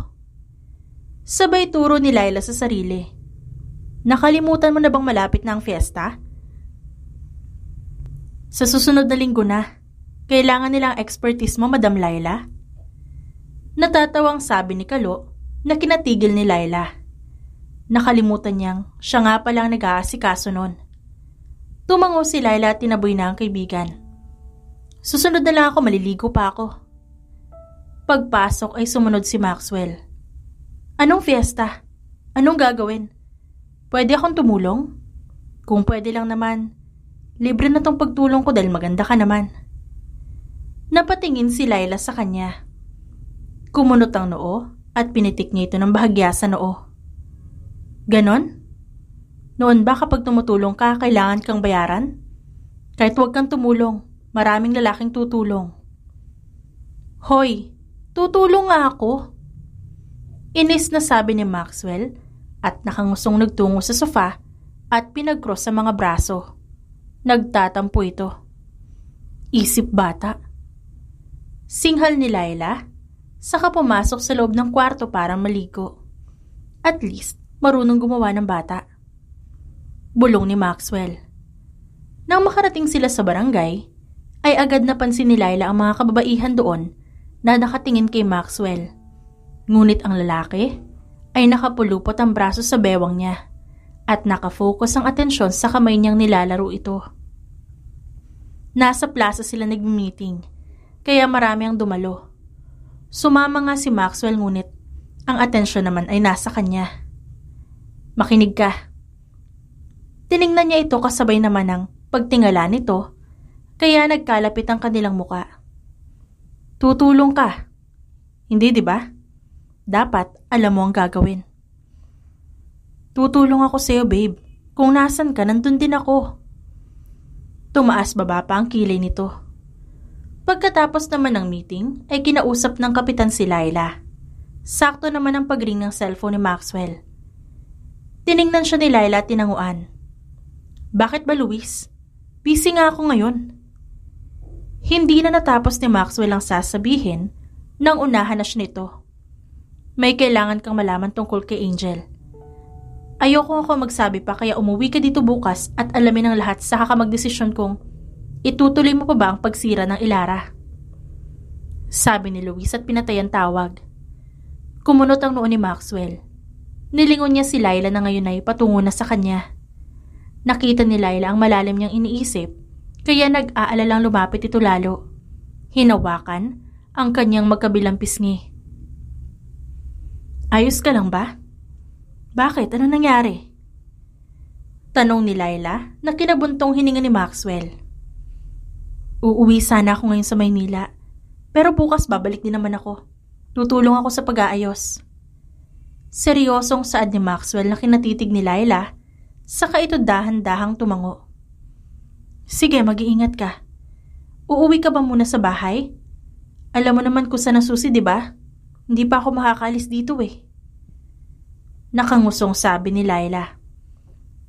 Sabay turo ni Laila sa sarili. Nakalimutan mo na bang malapit na ang fiesta? Sa susunod na linggo na, kailangan nilang expertise mo, Madam Laila. Natatawang sabi ni Kalo na kinatigil ni Laila. Nakalimutan niyang siya nga palang nag-aasikaso noon. Tumango si Laila at tinaboy na ang kaibigan. Susunod na lang ako, maliligo pa ako. Pagpasok ay sumunod si Maxwell. Anong fiesta? Anong gagawin? Pwede akong tumulong? Kung pwede lang naman. Libre na tong pagtulong ko dahil maganda ka naman. Napatingin si Laila sa kanya. Kumunot ang noo at pinitik niya ito ng bahagya sa noo. Ganon? Noon ba kapag tumutulong ka, kailangan kang bayaran? Kahit huwag kang tumulong, maraming lalaking tutulong. Hoy, tutulong nga ako. Inis na sabi ni Maxwell at nakangusong nagtungo sa sofa at pinagcross sa mga braso. Nagtatampo ito. Isip bata. Singhal ni Laila, saka pumasok sa loob ng kwarto para maligo. At least, marunong gumawa ng bata. Bulong ni Maxwell. Nang makarating sila sa barangay, ay agad napansin ni Laila ang mga kababaihan doon na nakatingin kay Maxwell. Ngunit ang lalaki, ay nakapulupot ang braso sa bewang niya at nakafocus ang atensyon sa kamay niyang nilalaro ito. Nasa plaza sila nag-meeting, kaya marami ang dumalo. Sumama nga si Maxwell ngunit ang atensyon naman ay nasa kanya. Makinig ka. Tiningnan niya ito kasabay naman ng pagtingala nito, kaya nagkalapit ang kanilang muka. Tutulong ka. Hindi, di ba? Dapat alam mo ang gagawin. Tutulong ako sa'yo, babe. Kung nasan ka, nandun din ako. Tumaas baba pa ang kilay nito. Pagkatapos naman ng meeting, ay kinausap ng kapitan si Laila. Sakto naman ang pagring ng cellphone ni Maxwell. Tiningnan siya ni Laila at tinanguan. Bakit ba, Luis? Busy nga ako ngayon. Hindi na natapos ni Maxwell ang sasabihin nang unahan na siya nito. May kailangan kang malaman tungkol kay Angel. Ayoko ako magsabi pa kaya umuwi ka dito bukas at alamin ang lahat sa kakamagdesisyon kung itutuloy mo pa ba ang pagsira ng Ilara. Sabi ni Luis at pinatay ang tawag. Kumunot ang noon ni Maxwell. Nilingon niya si Laila na ngayon ay patungo na sa kanya. Nakita ni Laila ang malalim niyang iniisip kaya nag-aalalang lumapit ito lalo. Hinawakan ang kanyang magkabilang pisngi. Ayos ka lang ba? Bakit? Ano nangyari? Tanong ni Laila na kinabuntong hininga ni Maxwell. Uuwi sana ako ngayon sa Maynila. Pero bukas babalik din naman ako. Tutulong ako sa pag-aayos. Seryosong saad ni Maxwell na kinatitig ni Laila, saka ito dahan-dahang tumango. Sige, mag-iingat ka. Uuwi ka ba muna sa bahay? Alam mo naman kung saan nasusi, di ba? Hindi pa ako makakaalis dito eh. Nakangusong sabi ni Laila.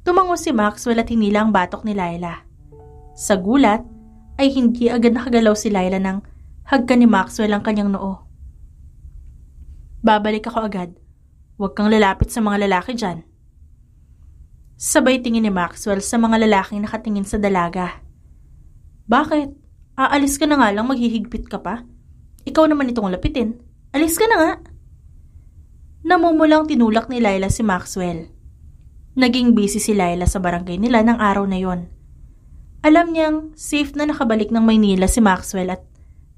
Tumango si Maxwell at hinila ang batok ni Laila. Sa gulat, ay hindi agad nakagalaw si Laila nang hagkan ni Maxwell ang kanyang noo. Babalik ako agad. Huwag kang lalapit sa mga lalaki dyan. Sabay tingin ni Maxwell sa mga lalaking nakatingin sa dalaga. Bakit? Aalis ka na nga lang maghihigpit ka pa? Ikaw naman itong lapitin. Alis ka na nga. Namumulang tinulak ni Laila si Maxwell. Naging busy si Laila sa barangay nila ng araw na yon. Alam niyang safe na nakabalik ng Maynila si Maxwell at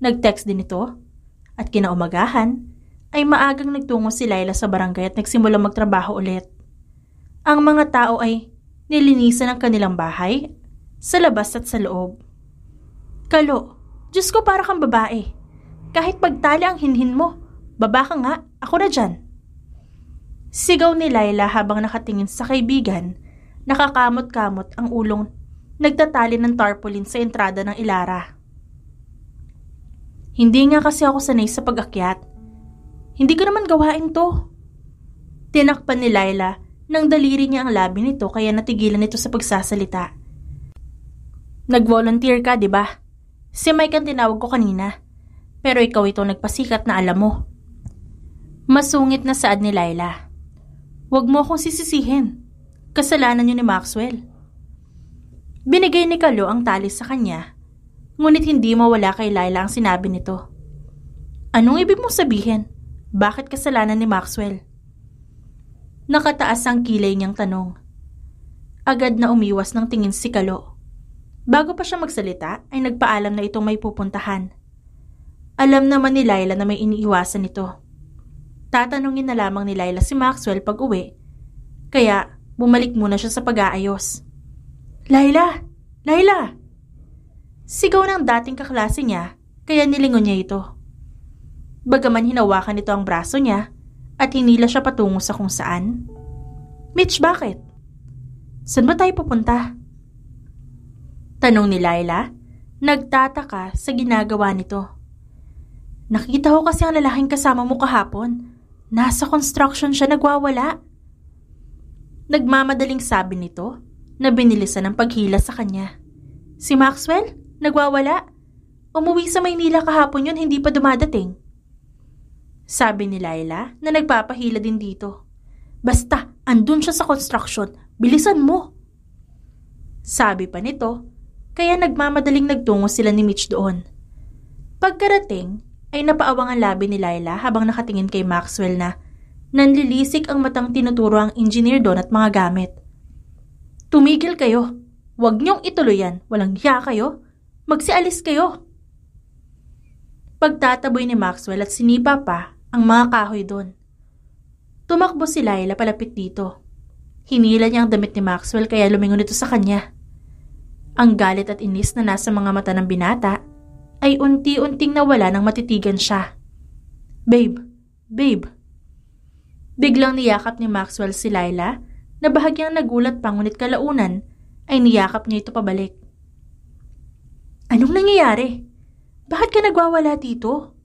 nag-text din ito. At kinaumagahan ay maagang nagtungo si Laila sa barangay at nagsimula magtrabaho ulit. Ang mga tao ay nilinisan ang kanilang bahay, sa labas at sa loob. Kalo, Diyos ko para kang babae. Kahit pagtali ang hinhin mo, Baba ka nga, ako na dyan. Sigaw ni Laila habang nakatingin sa kaibigan, nakakamot-kamot ang ulong nagtatali ng tarpaulin sa entrada ng Ilara. Hindi nga kasi ako sanay sa pag-akyat. Hindi ko naman gawain to. Tinakpan ni Laila nang daliri niya ang labi nito kaya natigilan nito sa pagsasalita. Nag-volunteer ka, di ba? Si Mike ang tinawag ko kanina. Pero ikaw ito nagpasikat na alam mo. Masungit na saad ni Layla. Huwag mo akong sisisihin. Kasalanan yun ni Maxwell. Binigay ni Kalo ang talis sa kanya, ngunit hindi mawala kay Layla ang sinabi nito. Anong ibig mong sabihin? Bakit kasalanan ni Maxwell? Nakataas ang kilay niyang tanong. Agad na umiwas ng tingin si Kalo. Bago pa siya magsalita, ay nagpaalam na itong may pupuntahan. Alam naman ni Layla na may iniiwasan ito tatanungin na lamang ni Layla si Maxwell pag uwi. Kaya bumalik muna siya sa pag-aayos. Layla! Layla! Sigaw ng dating kaklase niya kaya nilingon niya ito. Bagaman hinawakan nito ang braso niya at hinila siya patungo sa kung saan. Mitch, bakit? Saan ba tayo pupunta? Tanong ni Layla, nagtataka sa ginagawa nito. Nakita ko kasi ang lalaking kasama mo kahapon Nasa construction siya nagwawala. Nagmamadaling sabi nito na binilisan ang paghila sa kanya. Si Maxwell? Nagwawala? Umuwi sa Maynila kahapon yun hindi pa dumadating. Sabi ni Laila na nagpapahila din dito. Basta, andun siya sa construction. Bilisan mo! Sabi pa nito, kaya nagmamadaling nagtungo sila ni Mitch doon. Pagkarating, ay napaawang ang labi ni Layla habang nakatingin kay Maxwell na nanlilisik ang matang tinuturo ang engineer doon at mga gamit. Tumigil kayo. Huwag niyong ituloy yan. Walang hiya kayo. Magsialis kayo. Pagtataboy ni Maxwell at sinipa pa ang mga kahoy doon. Tumakbo si Layla palapit dito. Hinila niya ang damit ni Maxwell kaya lumingon ito sa kanya. Ang galit at inis na nasa mga mata ng binata ay unti-unting nawala nang matitigan siya. Babe, babe. Biglang niyakap ni Maxwell si Layla na bahagyang nagulat pangunit kalaunan ay niyakap niya ito pabalik. Anong nangyayari? Bakit ka nagwawala dito?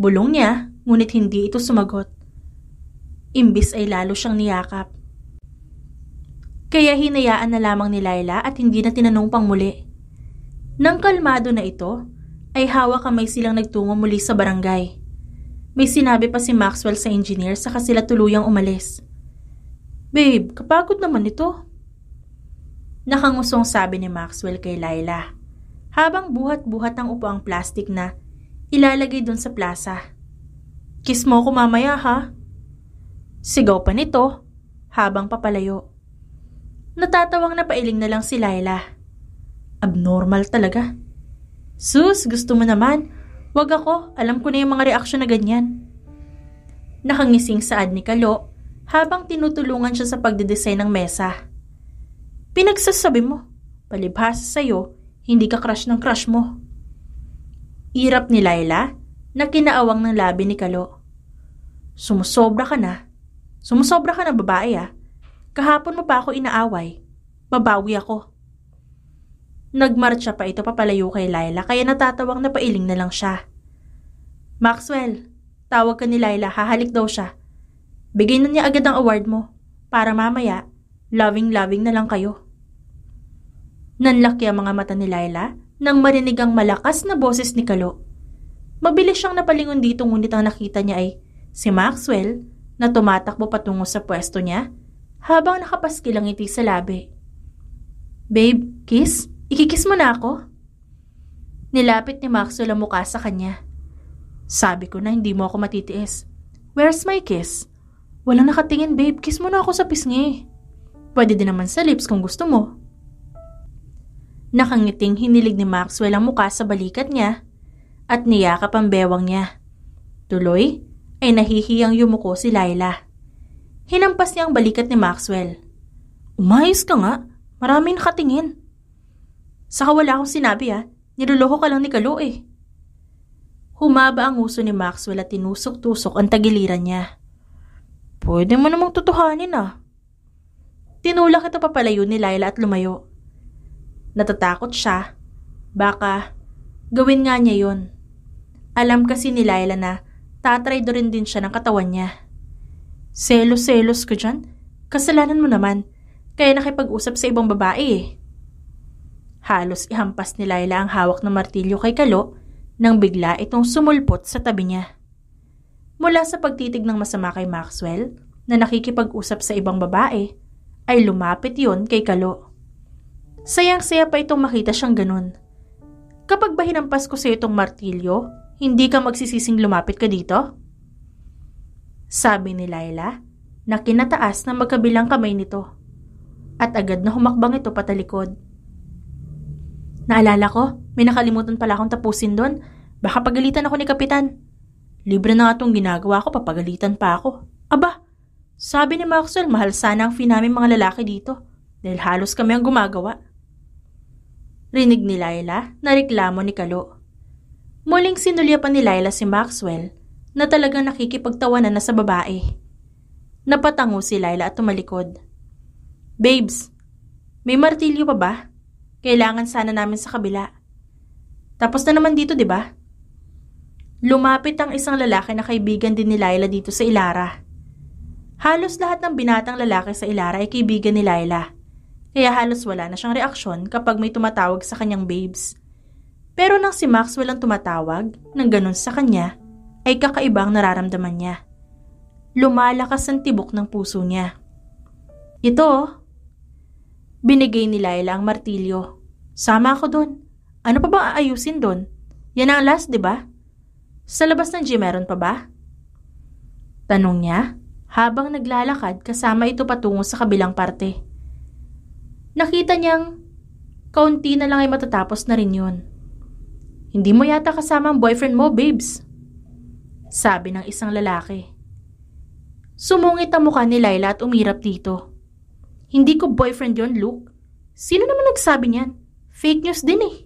Bulong niya, ngunit hindi ito sumagot. Imbis ay lalo siyang niyakap. Kaya hinayaan na lamang ni Layla at hindi na tinanong pang muli. Nang kalmado na ito, ay hawa kamay silang nagtungo muli sa barangay. May sinabi pa si Maxwell sa engineer saka sila tuluyang umalis. Babe, kapagod naman ito. Nakangusong sabi ni Maxwell kay Laila. Habang buhat-buhat ang upo plastik na ilalagay dun sa plaza. Kiss mo ako mamaya ha. Sigaw pa nito habang papalayo. Natatawang napailing na lang si Laila. Abnormal talaga. Sus, gusto mo naman. Huwag ako, alam ko na yung mga reaksyon na ganyan. Nakangising saad ni Kalo habang tinutulungan siya sa pagdedesign ng mesa. Pinagsasabi mo, palibhas sa'yo, hindi ka crush ng crush mo. Irap ni Laila na kinaawang ng labi ni Kalo. Sumusobra ka na. Sumusobra ka na babae ah. Kahapon mo pa ako inaaway. Babawi ako. Nagmarcha pa ito papalayo kay Layla kaya natatawang napailing na lang siya. Maxwell, tawag ka ni Layla, hahalik daw siya. Bigay na niya agad ang award mo para mamaya, loving-loving na lang kayo. Nanlaki ang mga mata ni Layla nang marinig ang malakas na boses ni Kalo. Mabilis siyang napalingon dito ngunit ang nakita niya ay si Maxwell na tumatakbo patungo sa pwesto niya habang nakapaskil ang ngiti sa labi. Babe, kiss? Ikikis mo na ako? Nilapit ni Maxwell ang mukha sa kanya. Sabi ko na hindi mo ako matitiis. Where's my kiss? Walang nakatingin babe, kiss mo na ako sa pisngi. Pwede din naman sa lips kung gusto mo. Nakangiting hinilig ni Maxwell ang mukha sa balikat niya at niyakap ang bewang niya. Tuloy ay nahihiyang yumuko si Laila. Hinampas niya ang balikat ni Maxwell. Umayos ka nga, maraming nakatingin. Saka wala akong sinabi ha. Ah. Niloloko ka lang ni Kalo eh. Humaba ang uso ni Maxwell at tinusok-tusok ang tagiliran niya. Pwede mo namang tutuhanin ah. Tinulak ito papalayo ni Laila at lumayo. Natatakot siya. Baka, gawin nga niya yon. Alam kasi ni Laila na tatraydo rin din siya ng katawan niya. Selos-selos ko dyan. Kasalanan mo naman. Kaya nakipag-usap sa ibang babae eh. Halos ihampas ni Laila ang hawak ng martilyo kay Kalo nang bigla itong sumulpot sa tabi niya. Mula sa pagtitig ng masama kay Maxwell na nakikipag-usap sa ibang babae, ay lumapit yon kay Kalo. Sayang-saya pa itong makita siyang ganun. Kapag ba hinampas ko sa itong martilyo, hindi ka magsisising lumapit ka dito? Sabi ni Laila na kinataas na magkabilang kamay nito. At agad na humakbang ito patalikod. Naalala ko, may nakalimutan pala akong tapusin doon. Baka pagalitan ako ni Kapitan. Libre na nga itong ginagawa ko, papagalitan pa ako. Aba, sabi ni Maxwell, mahal sana ang fee namin mga lalaki dito dahil halos kami ang gumagawa. Rinig ni Laila na reklamo ni Kalo. Muling sinulyapan ni Laila si Maxwell na talagang nakikipagtawanan na sa babae. Napatango si Laila at tumalikod. Babes, may martilyo pa ba? Kailangan sana namin sa kabila. Tapos na naman dito, di ba? Lumapit ang isang lalaki na kaibigan din ni Layla dito sa Ilara. Halos lahat ng binatang lalaki sa Ilara ay kaibigan ni Layla. Kaya halos wala na siyang reaksyon kapag may tumatawag sa kanyang babes. Pero nang si Max walang tumatawag, nang ganun sa kanya, ay kakaibang nararamdaman niya. Lumalakas ang tibok ng puso niya. Ito, Binigay ni Laila ang martilyo. Sama ako doon. Ano pa bang aayusin doon? Yan ang last, di ba? Sa labas ng gym, meron pa ba? Tanong niya habang naglalakad kasama ito patungo sa kabilang parte. Nakita niyang kaunti na lang ay matatapos na rin yun. Hindi mo yata kasama ang boyfriend mo, babes. Sabi ng isang lalaki. Sumungit ang mukha ni Laila at umirap dito. Hindi ko boyfriend yon Luke. Sino naman nagsabi niyan? Fake news din eh.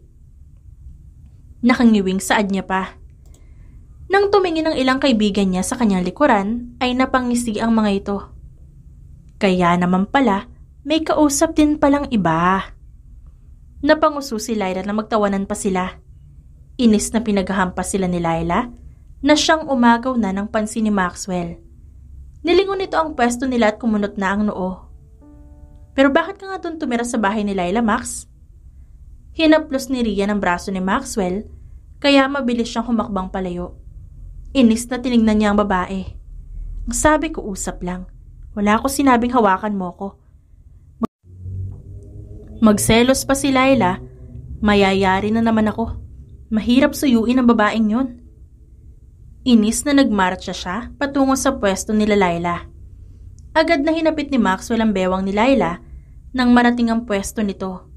Nakangiwing saad niya pa. Nang tumingin ang ilang kaibigan niya sa kanyang likuran, ay napangisi ang mga ito. Kaya naman pala, may kausap din palang iba. Napanguso si Laila na magtawanan pa sila. Inis na pinaghahampas sila ni Laila na siyang umagaw na ng pansin ni Maxwell. Nilingon nito ang pwesto nila at kumunot na ang noo pero bakit ka nga doon tumira sa bahay ni Laila, Max? Hinaplos ni Rian ang braso ni Maxwell, kaya mabilis siyang humakbang palayo. Inis na tinignan niya ang babae. Ang sabi ko usap lang. Wala ako sinabing hawakan mo ko. Magselos pa si Laila, mayayari na naman ako. Mahirap suyuin ang babaeng yun. Inis na nagmarcha siya patungo sa pwesto nila Laila. Agad na hinapit ni Maxwell ang bewang ni Laila nang marating ang pwesto nito.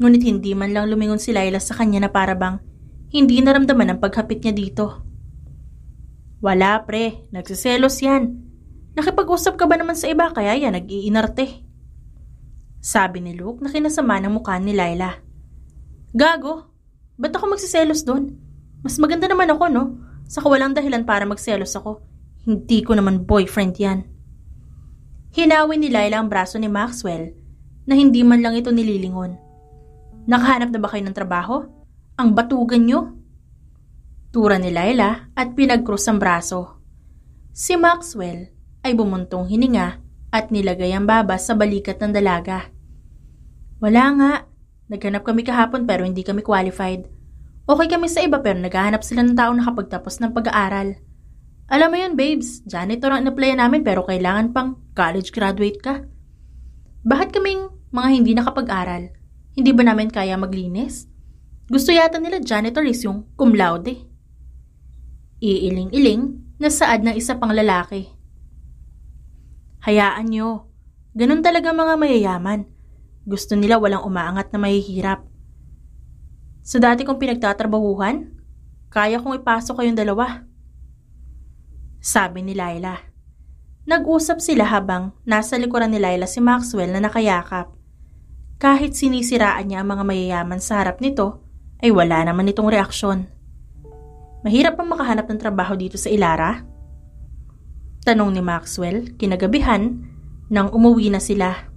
Ngunit hindi man lang lumingon si Layla sa kanya na parabang hindi naramdaman ang paghapit niya dito. Wala pre, nagsiselos yan. Nakipag-usap ka ba naman sa iba kaya yan nag-iinarte? Sabi ni Luke na kinasama ng mukha ni Layla. Gago, ba't ako magsiselos doon? Mas maganda naman ako no? sa walang dahilan para magselos ako. Hindi ko naman boyfriend yan. Hinawi ni Layla ang braso ni Maxwell na hindi man lang ito nililingon. Nakahanap na ba kayo ng trabaho? Ang batugan nyo? Tura ni Laila at pinagkrus ang braso. Si Maxwell ay bumuntong hininga at nilagay ang baba sa balikat ng dalaga. Wala nga. Naghanap kami kahapon pero hindi kami qualified. Okay kami sa iba pero naghahanap sila ng tao nakapagtapos ng pag-aaral. Alam mo yun, babes, janitor ang inaplaya namin pero kailangan pang college graduate ka. Bakit kaming mga hindi nakapag-aral. Hindi ba namin kaya maglinis? Gusto yata nila janitor yung cum laude. Iiling-iling na saad ng isa pang lalaki. Hayaan nyo. Ganun talaga mga mayayaman. Gusto nila walang umaangat na mahihirap. Sa dati kong pinagtatrabahuhan, kaya kong ipasok kayong dalawa. Sabi ni Laila. Nag-usap sila habang nasa likuran ni Laila si Maxwell na nakayakap. Kahit sinisiraan niya ang mga mayayaman sa harap nito, ay wala naman itong reaksyon. Mahirap ang makahanap ng trabaho dito sa Ilara? Tanong ni Maxwell kinagabihan nang umuwi na sila.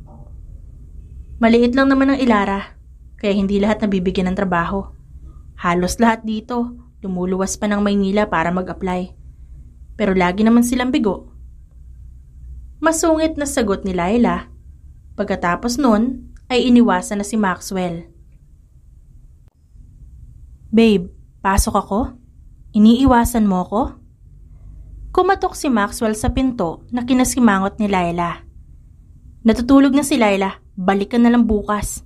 Maliit lang naman ang Ilara, kaya hindi lahat nabibigyan ng trabaho. Halos lahat dito, lumuluwas pa ng Maynila para mag-apply. Pero lagi naman silang bigo. Masungit na sagot ni Laila. Pagkatapos nun, ay iniwasan na si Maxwell. Babe, pasok ako? Iniiwasan mo ko? Kumatok si Maxwell sa pinto na kinasimangot ni Laila. Natutulog na si Laila, balikan na lang bukas.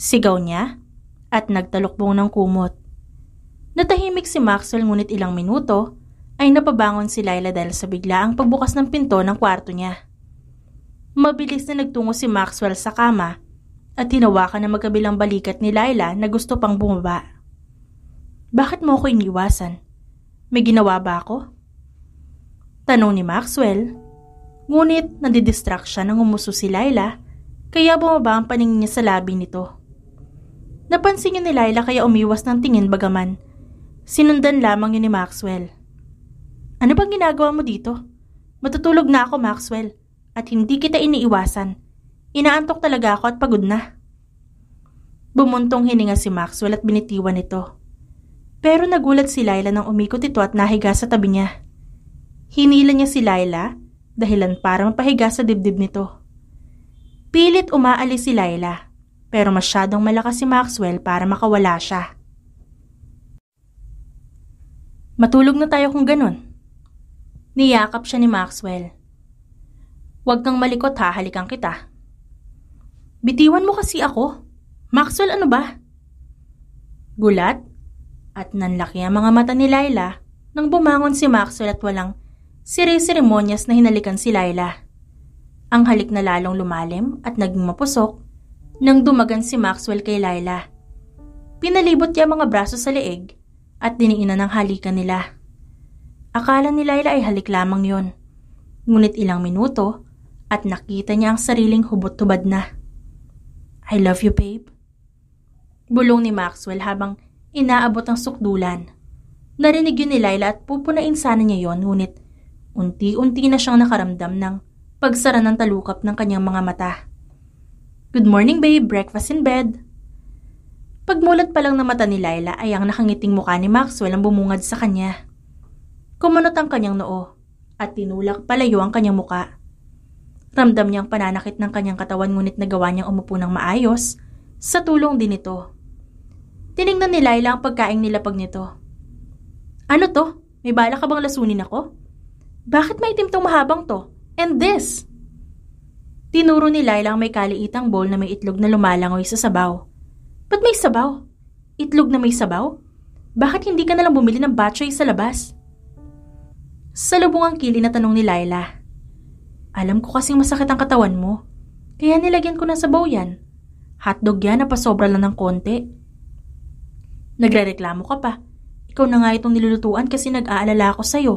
Sigaw niya at nagtalukbong ng kumot. Natahimik si Maxwell ngunit ilang minuto ay napabangon si Laila dahil sa biglaang pagbukas ng pinto ng kwarto niya. Mabilis na nagtungo si Maxwell sa kama at hinawakan ng magkabilang balikat ni Laila na gusto pang bumaba. Bakit mo ako iniwasan? May ginawa ba ako? Tanong ni Maxwell. Ngunit nadidistract siya nang umuso si Laila kaya bumaba ang paningin niya sa labi nito. Napansin niya ni Laila kaya umiwas ng tingin bagaman. Sinundan lamang yun ni Maxwell. Ano bang ginagawa mo dito? Matutulog na ako, Maxwell at hindi kita iniiwasan. Inaantok talaga ako at pagod na. Bumuntong hininga si Maxwell at binitiwan ito. Pero nagulat si Layla nang umikot ito at nahiga sa tabi niya. Hinila niya si Layla dahilan para mapahiga sa dibdib nito. Pilit umaalis si Layla pero masyadong malakas si Maxwell para makawala siya. Matulog na tayo kung ganun. Niyakap siya ni Maxwell. Huwag kang malikot ha, halikan kita. Bitiwan mo kasi ako. Maxwell ano ba? Gulat at nanlaki ang mga mata ni Laila nang bumangon si Maxwell at walang siri-seremonyas na hinalikan si Laila. Ang halik na lalong lumalim at naging mapusok nang dumagan si Maxwell kay Laila. Pinalibot niya mga braso sa leeg at diniinan ang halikan nila. Akala ni Laila ay halik lamang yon. Ngunit ilang minuto at nakita niya ang sariling hubot-tubad na. I love you, babe. Bulong ni Maxwell habang inaabot ang sukdulan. Narinig yun ni Laila at pupunain sana niya yon ngunit unti-unti na siyang nakaramdam ng pagsara ng talukap ng kanyang mga mata. Good morning, babe. Breakfast in bed. Pagmulat pa lang ng mata ni Laila ay ang nakangiting mukha ni Maxwell ang bumungad sa kanya. Kumunot ang kanyang noo at tinulak palayo ang kanyang mukha. Ramdam niya ang pananakit ng kanyang katawan ngunit nagawa niyang umupo ng maayos sa tulong din ito. Tiningnan ni Laila ang pagkaing nila pag nito. Ano to? May bala ka bang lasunin ako? Bakit may itim tong mahabang to? And this? Tinuro ni Laila ang may kaliitang bowl na may itlog na lumalangoy sa sabaw. Ba't may sabaw? Itlog na may sabaw? Bakit hindi ka nalang bumili ng batchoy sa labas? Salubong ang kili na tanong ni Laila. Alam ko kasing masakit ang katawan mo. Kaya nilagyan ko ng sabaw yan. Hotdog yan na pasobra lang ng konti. Nagrereklamo ka pa. Ikaw na nga itong nilulutuan kasi nag-aalala ako sa'yo.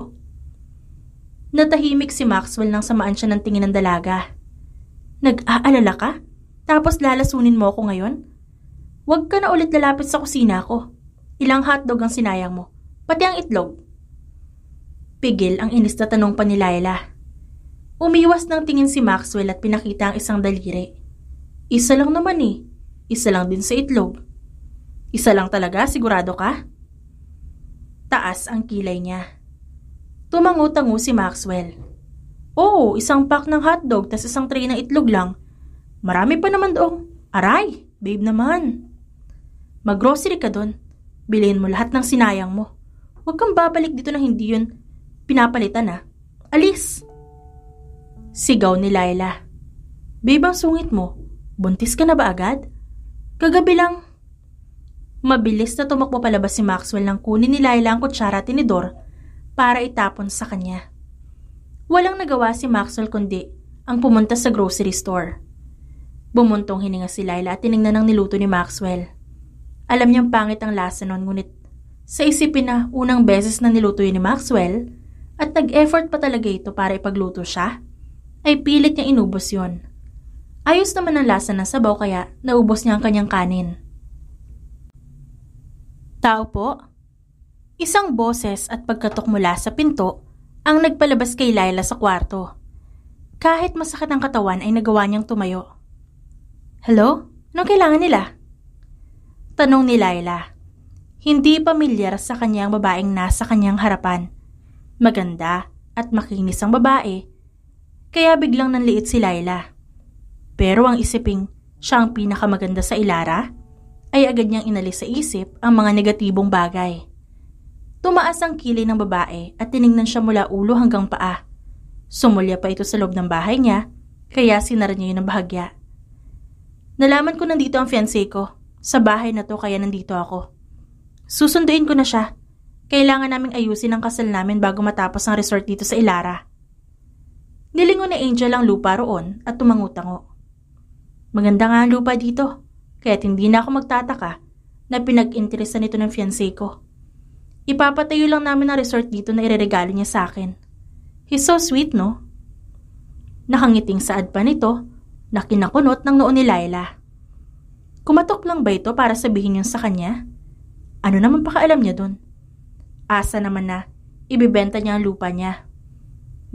Natahimik si Maxwell nang samaan siya ng tingin ng dalaga. Nag-aalala ka? Tapos lalasunin mo ako ngayon? Huwag ka na ulit lalapit sa kusina ko. Ilang hotdog ang sinayang mo. Pati ang itlog. Pigil ang inis na tanong pa ni Laila. Umiwas ng tingin si Maxwell at pinakita ang isang daliri. Isa lang naman eh. Isa lang din sa itlog. Isa lang talaga, sigurado ka? Taas ang kilay niya. Tumango-tango si Maxwell. Oo, oh, isang pack ng hotdog tas isang tray ng itlog lang. Marami pa naman doong. Aray, babe naman. Maggrocery ka doon. Bilhin mo lahat ng sinayang mo. Huwag kang babalik dito na hindi yun pinapalitan na. Alis! Sigaw ni Laila. Babe, ang sungit mo. Buntis ka na ba agad? Kagabi lang. Mabilis na tumakbo palabas si Maxwell nang kunin ni Laila ang kutsara at tinidor para itapon sa kanya. Walang nagawa si Maxwell kundi ang pumunta sa grocery store. Bumuntong hininga si Laila at tiningnan ang niluto ni Maxwell. Alam niyang pangit ang lasa noon ngunit sa isipin na unang beses na niluto yun ni Maxwell at nag-effort pa talaga ito para ipagluto siya, ay pilit niyang inubos yon. Ayos naman ang lasa ng sabaw kaya naubos niya ang kanyang kanin. Tao po? Isang boses at pagkatok mula sa pinto ang nagpalabas kay Laila sa kwarto. Kahit masakit ang katawan ay nagawa niyang tumayo. Hello? Anong kailangan nila? Tanong ni Laila. Hindi pamilyar sa kanyang babaeng nasa kanyang harapan. Maganda at makinis ang babae kaya biglang nanliit si Laila. Pero ang isiping siya ang pinakamaganda sa Ilara, ay agad niyang inalis sa isip ang mga negatibong bagay. Tumaas ang kilay ng babae at tiningnan siya mula ulo hanggang paa. Sumulya pa ito sa loob ng bahay niya, kaya sinara niya yun ng bahagya. Nalaman ko nandito ang fiancé ko. Sa bahay na to kaya nandito ako. Susunduin ko na siya. Kailangan naming ayusin ang kasal namin bago matapos ang resort dito sa Ilara. Nilingon ni Angel ang lupa roon at tumangutango. Maganda nga ang lupa dito, kaya hindi na ako magtataka na pinag-interesan nito ng fiancé ko. Ipapatayo lang namin ang resort dito na ireregalo niya sa akin. He's so sweet, no? Nakangiting saad pa nito na kinakunot ng noon ni Laila. Kumatok lang ba ito para sabihin yun sa kanya? Ano naman pakaalam niya dun? Asa naman na ibibenta niya ang lupa niya.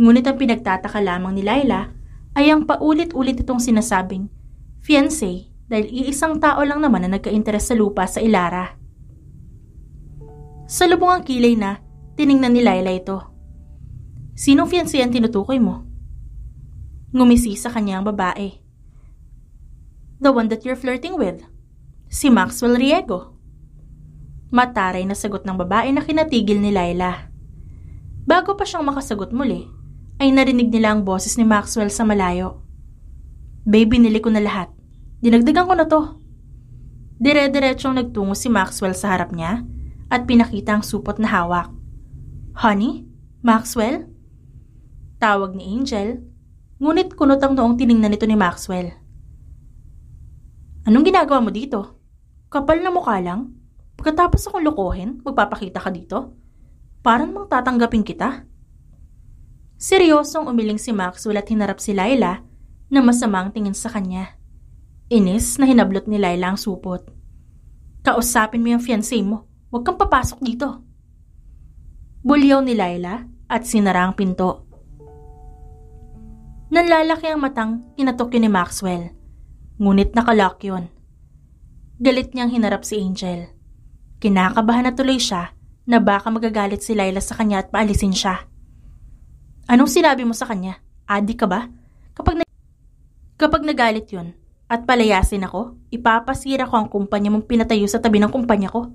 Ngunit ang pinagtataka lamang ni Laila ay ang paulit-ulit itong sinasabing fiancé dahil iisang tao lang naman na nagka-interes sa lupa sa Ilara. Sa lubong ang kilay na, tiningnan ni Laila ito. Sinong fiancé ang tinutukoy mo? Ngumisi sa kanya ang babae. The one that you're flirting with. Si Maxwell Riego. Mataray na sagot ng babae na kinatigil ni Laila. Bago pa siyang makasagot muli, ay narinig nila ang boses ni Maxwell sa malayo. Baby, binili ko na lahat. Dinagdagan ko na to. Dire-diretsyong nagtungo si Maxwell sa harap niya at pinakita ang supot na hawak. Honey? Maxwell? Tawag ni Angel, ngunit kunot ang noong tiningnan nito ni Maxwell. Anong ginagawa mo dito? Kapal na mukha lang? Pagkatapos akong lokohin, magpapakita ka dito? Parang mang tatanggapin kita? Seryosong umiling si Maxwell at hinarap si Layla na masamang tingin sa kanya. Inis na hinablot ni Layla ang supot. Kausapin mo yung fiancé mo. Huwag kang papasok dito. Bulyaw ni Layla at sinara ang pinto. Nanlalaki ang matang kinatok ni Maxwell. Ngunit nakalock yun. Galit niyang hinarap si Angel. Kinakabahan na tuloy siya na baka magagalit si Layla sa kanya at paalisin siya. Anong sinabi mo sa kanya? Adi ka ba? Kapag, na- kapag nagalit yon at palayasin ako, ipapasira ko ang kumpanya mong pinatayo sa tabi ng kumpanya ko.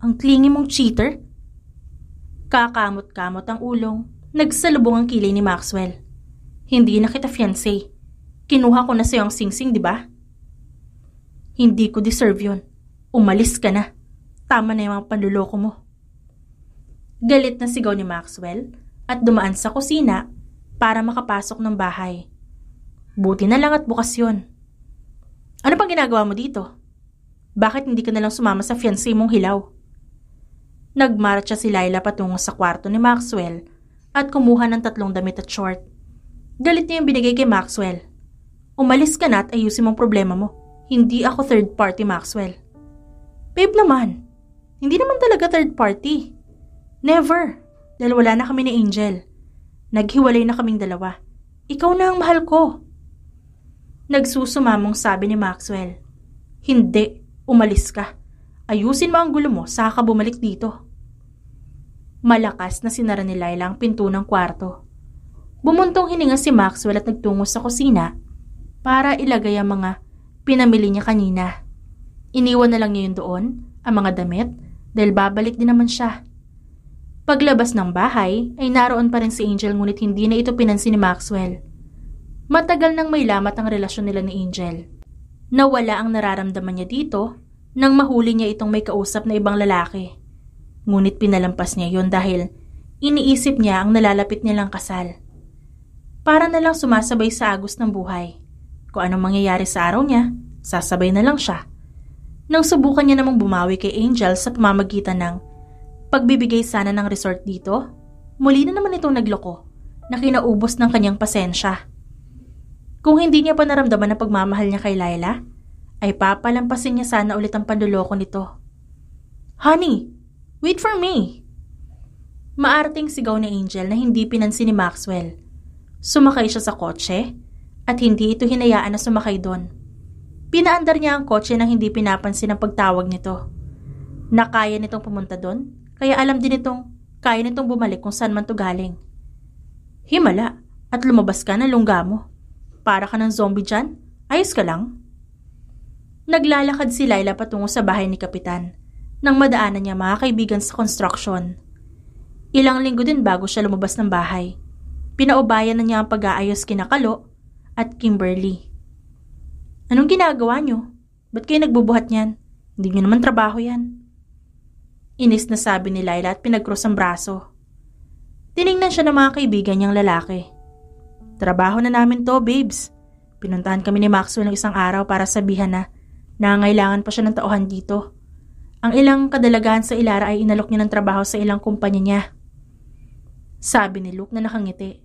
Ang klingi mong cheater. Kakamot-kamot ang ulong. Nagsalubong ang kilay ni Maxwell. Hindi na kita fiancé. Kinuha ko na sa'yo ang singsing, di ba? Hindi ko deserve yon. Umalis ka na. Tama na yung mga panluloko mo. Galit na sigaw ni Maxwell at dumaan sa kusina para makapasok ng bahay. Buti na lang at bukas yon. Ano pang ginagawa mo dito? Bakit hindi ka nalang sumama sa fiancé mong hilaw? Nagmarcha si Laila patungo sa kwarto ni Maxwell at kumuha ng tatlong damit at short. Galit niya yung binigay kay Maxwell. Umalis ka na at ayusin mong problema mo. Hindi ako third party, Maxwell. Babe naman, hindi naman talaga third party. Never dahil wala na kami ni Angel. Naghiwalay na kaming dalawa. Ikaw na ang mahal ko. Nagsusumamong sabi ni Maxwell. Hindi, umalis ka. Ayusin mo ang gulo mo, saka bumalik dito. Malakas na sinara ni Laila ang pinto ng kwarto. Bumuntong hininga si Maxwell at nagtungo sa kusina para ilagay ang mga pinamili niya kanina. Iniwan na lang niya yun doon, ang mga damit, dahil babalik din naman siya. Paglabas ng bahay, ay naroon pa rin si Angel ngunit hindi na ito pinansin ni Maxwell. Matagal nang may lamat ang relasyon nila ni Angel. Nawala ang nararamdaman niya dito nang mahuli niya itong may kausap na ibang lalaki. Ngunit pinalampas niya yon dahil iniisip niya ang nalalapit nilang kasal. Para na lang sumasabay sa agos ng buhay. Kung anong mangyayari sa araw niya, sasabay na lang siya. Nang subukan niya namang bumawi kay Angel sa pamamagitan ng pagbibigay sana ng resort dito, muli na naman itong nagloko na kinaubos ng kanyang pasensya. Kung hindi niya pa naramdaman ang pagmamahal niya kay Layla, ay papalampasin niya sana ulit ang panluloko nito. Honey, wait for me! Maarting sigaw ni Angel na hindi pinansin ni Maxwell. Sumakay siya sa kotse at hindi ito hinayaan na sumakay doon. Pinaandar niya ang kotse nang hindi pinapansin ang pagtawag nito. Nakaya nitong pumunta doon kaya alam din itong kaya nitong bumalik kung saan man to galing. Himala at lumabas ka ng lungga mo. Para ka ng zombie dyan? Ayos ka lang. Naglalakad si Laila patungo sa bahay ni Kapitan nang madaanan niya mga kaibigan sa construction. Ilang linggo din bago siya lumabas ng bahay. Pinaubayan na niya ang pag-aayos kina Kalo at Kimberly. Anong ginagawa niyo? Ba't kayo nagbubuhat niyan? Hindi niyo naman trabaho yan. Inis na sabi ni Laila at pinagkros ang braso. Tiningnan siya ng mga kaibigan niyang lalaki. Trabaho na namin to, babes. Pinuntahan kami ni Maxwell ng isang araw para sabihan na nangailangan pa siya ng tauhan dito. Ang ilang kadalagahan sa Ilara ay inalok niya ng trabaho sa ilang kumpanya niya. Sabi ni Luke na nakangiti.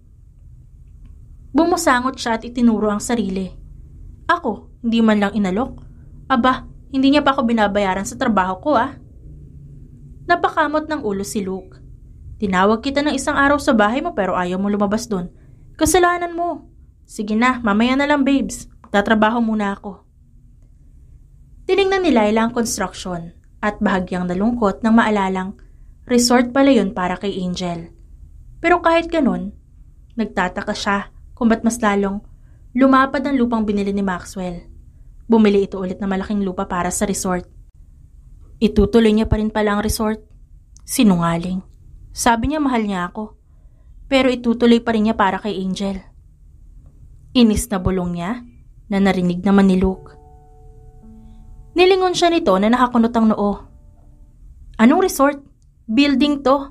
Bumusangot siya at itinuro ang sarili. Ako, hindi man lang inalok. Aba, hindi niya pa ako binabayaran sa trabaho ko ah. Napakamot ng ulo si Luke. Tinawag kita ng isang araw sa bahay mo pero ayaw mo lumabas doon. Kasalanan mo. Sige na, mamaya na lang babes. Tatrabaho muna ako. Tinignan ni Laila ang construction at bahagyang nalungkot nang maalalang resort pala yon para kay Angel. Pero kahit ganun, nagtataka siya kung ba't mas lalong lumapad ang lupang binili ni Maxwell. Bumili ito ulit ng malaking lupa para sa resort. Itutuloy niya pa rin pala ang resort. Sinungaling. Sabi niya mahal niya ako. Pero itutuloy pa rin niya para kay Angel. Inis na bulong niya na narinig naman ni Luke. Nilingon siya nito na nakakunot ang noo. Anong resort? Building to.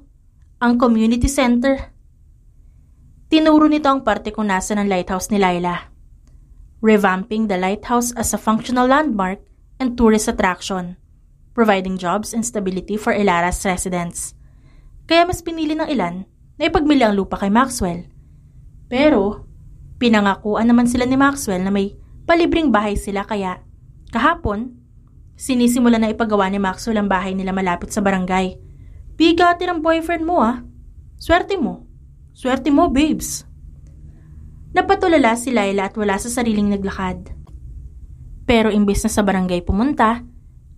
Ang community center. Tinuro nito ang parte kung nasa ng lighthouse ni Laila. Revamping the lighthouse as a functional landmark and tourist attraction providing jobs and stability for Elara's residents. Kaya mas pinili ng ilan na ipagmili ang lupa kay Maxwell. Pero, pinangakuan naman sila ni Maxwell na may palibring bahay sila kaya kahapon, sinisimula na ipagawa ni Maxwell ang bahay nila malapit sa barangay. Bigati ng boyfriend mo ah. Swerte mo. Swerte mo, babes. Napatulala si Laila at wala sa sariling naglakad. Pero imbes na sa barangay pumunta,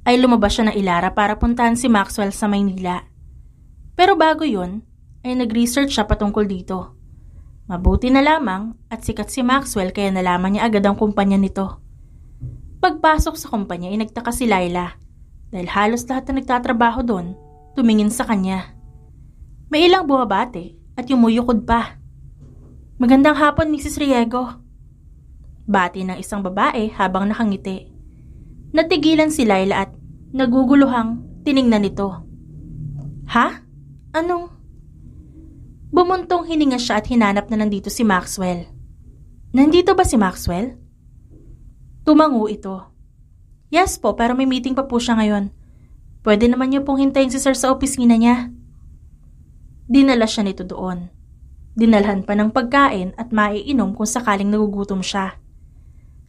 ay lumabas siya na Ilara para puntahan si Maxwell sa Maynila. Pero bago yon, ay nag-research siya patungkol dito. Mabuti na lamang at sikat si Maxwell kaya nalaman niya agad ang kumpanya nito. Pagpasok sa kumpanya ay nagtaka si Laila dahil halos lahat na nagtatrabaho doon tumingin sa kanya. May ilang buhabate at yumuyukod pa. Magandang hapon, Mrs. Riego. Bati ng isang babae habang nakangiti. Natigilan si Laila at naguguluhang tiningnan nito. Ha? Anong? Bumuntong hininga siya at hinanap na nandito si Maxwell. Nandito ba si Maxwell? Tumango ito. Yes po, pero may meeting pa po siya ngayon. Pwede naman niyo pong hintayin si sir sa opisina niya. Dinala siya nito doon. Dinalhan pa ng pagkain at maiinom kung sakaling nagugutom siya.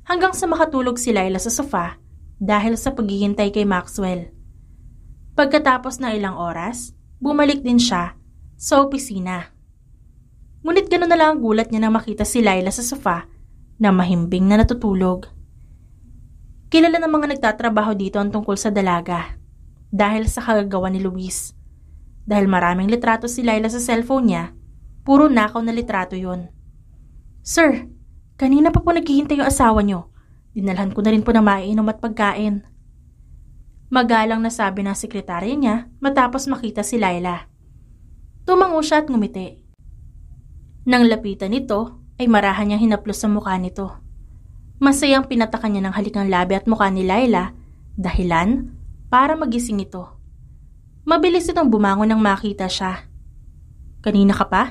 Hanggang sa makatulog si Laila sa sofa dahil sa paghihintay kay Maxwell. Pagkatapos ng ilang oras, bumalik din siya sa opisina. Ngunit ganoon na lang ang gulat niya nang makita si Laila sa sofa na mahimbing na natutulog. Kilala ng mga nagtatrabaho dito ang tungkol sa dalaga dahil sa kagagawa ni Luis. Dahil maraming litrato si Laila sa cellphone niya, puro nakaw na litrato yon. Sir, kanina pa po naghihintay yung asawa niyo. Dinalhan ko na rin po ng maiinom at pagkain. Magalang na sabi ng sekretarya niya matapos makita si Laila. Tumango siya at ngumiti. Nang lapitan nito, ay marahan niya hinaplos sa mukha nito. Masayang pinatakan niya ng halikang labi at mukha ni Laila, dahilan, para magising ito. Mabilis itong bumangon nang makita siya. Kanina ka pa?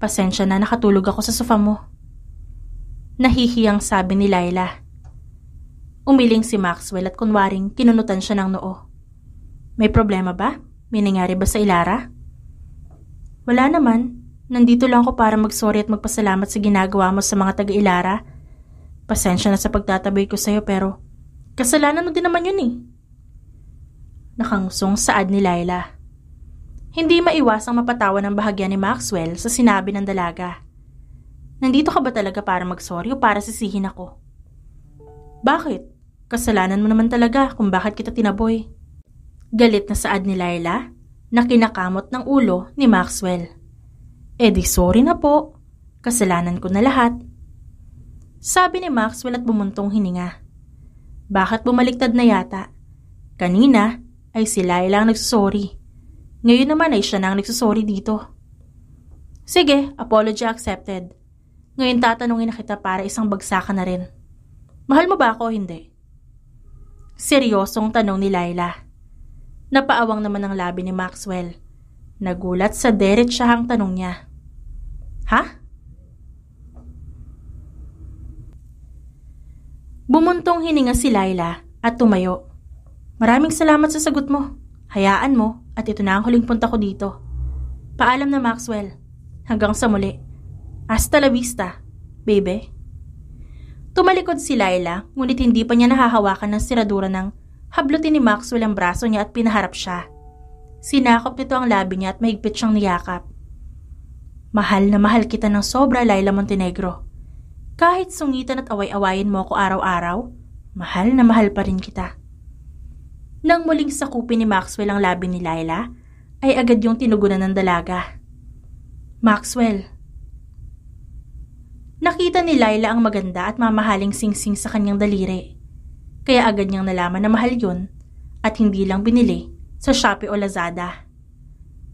Pasensya na nakatulog ako sa sofa mo. Nahihiyang sabi ni Layla. Umiling si Maxwell at kunwaring kinunutan siya ng noo. May problema ba? May nangyari ba sa Ilara? Wala naman. Nandito lang ako para magsorry at magpasalamat sa ginagawa mo sa mga taga-Ilara. Pasensya na sa pagtatabay ko sa'yo pero kasalanan mo din naman yun eh. Nakangusong saad ni Layla. Hindi maiwasang mapatawa ng bahagya ni Maxwell sa sinabi ng dalaga. Nandito ka ba talaga para magsorry o para sisihin ako? Bakit? Kasalanan mo naman talaga kung bakit kita tinaboy. Galit na saad ni Laila na kinakamot ng ulo ni Maxwell. Eh di sorry na po. Kasalanan ko na lahat. Sabi ni Maxwell at bumuntong hininga. Bakit bumaliktad na yata? Kanina ay si Laila ang nagsusorry. Ngayon naman ay siya na ang nagsusorry dito. Sige, apology accepted. Ngayon tatanungin na kita para isang bagsakan na rin. Mahal mo ba ako o hindi? Seryosong tanong ni Laila. Napaawang naman ang labi ni Maxwell. Nagulat sa deretsahang tanong niya. Ha? Bumuntong hininga si Laila at tumayo. Maraming salamat sa sagot mo. Hayaan mo at ito na ang huling punta ko dito. Paalam na Maxwell. Hanggang sa muli. Hasta la vista, baby. Tumalikod si Layla, ngunit hindi pa niya nahahawakan ng siradura ng hablutin ni Maxwell ang braso niya at pinaharap siya. Sinakop nito ang labi niya at mahigpit siyang niyakap. Mahal na mahal kita ng sobra, Layla Montenegro. Kahit sungitan at away-awayin mo ako araw-araw, mahal na mahal pa rin kita. Nang muling sakupin ni Maxwell ang labi ni Layla, ay agad yung tinugunan ng dalaga. Maxwell, Nakita ni Laila ang maganda at mamahaling singsing sa kanyang daliri. Kaya agad niyang nalaman na mahal yun at hindi lang binili sa Shopee o Lazada.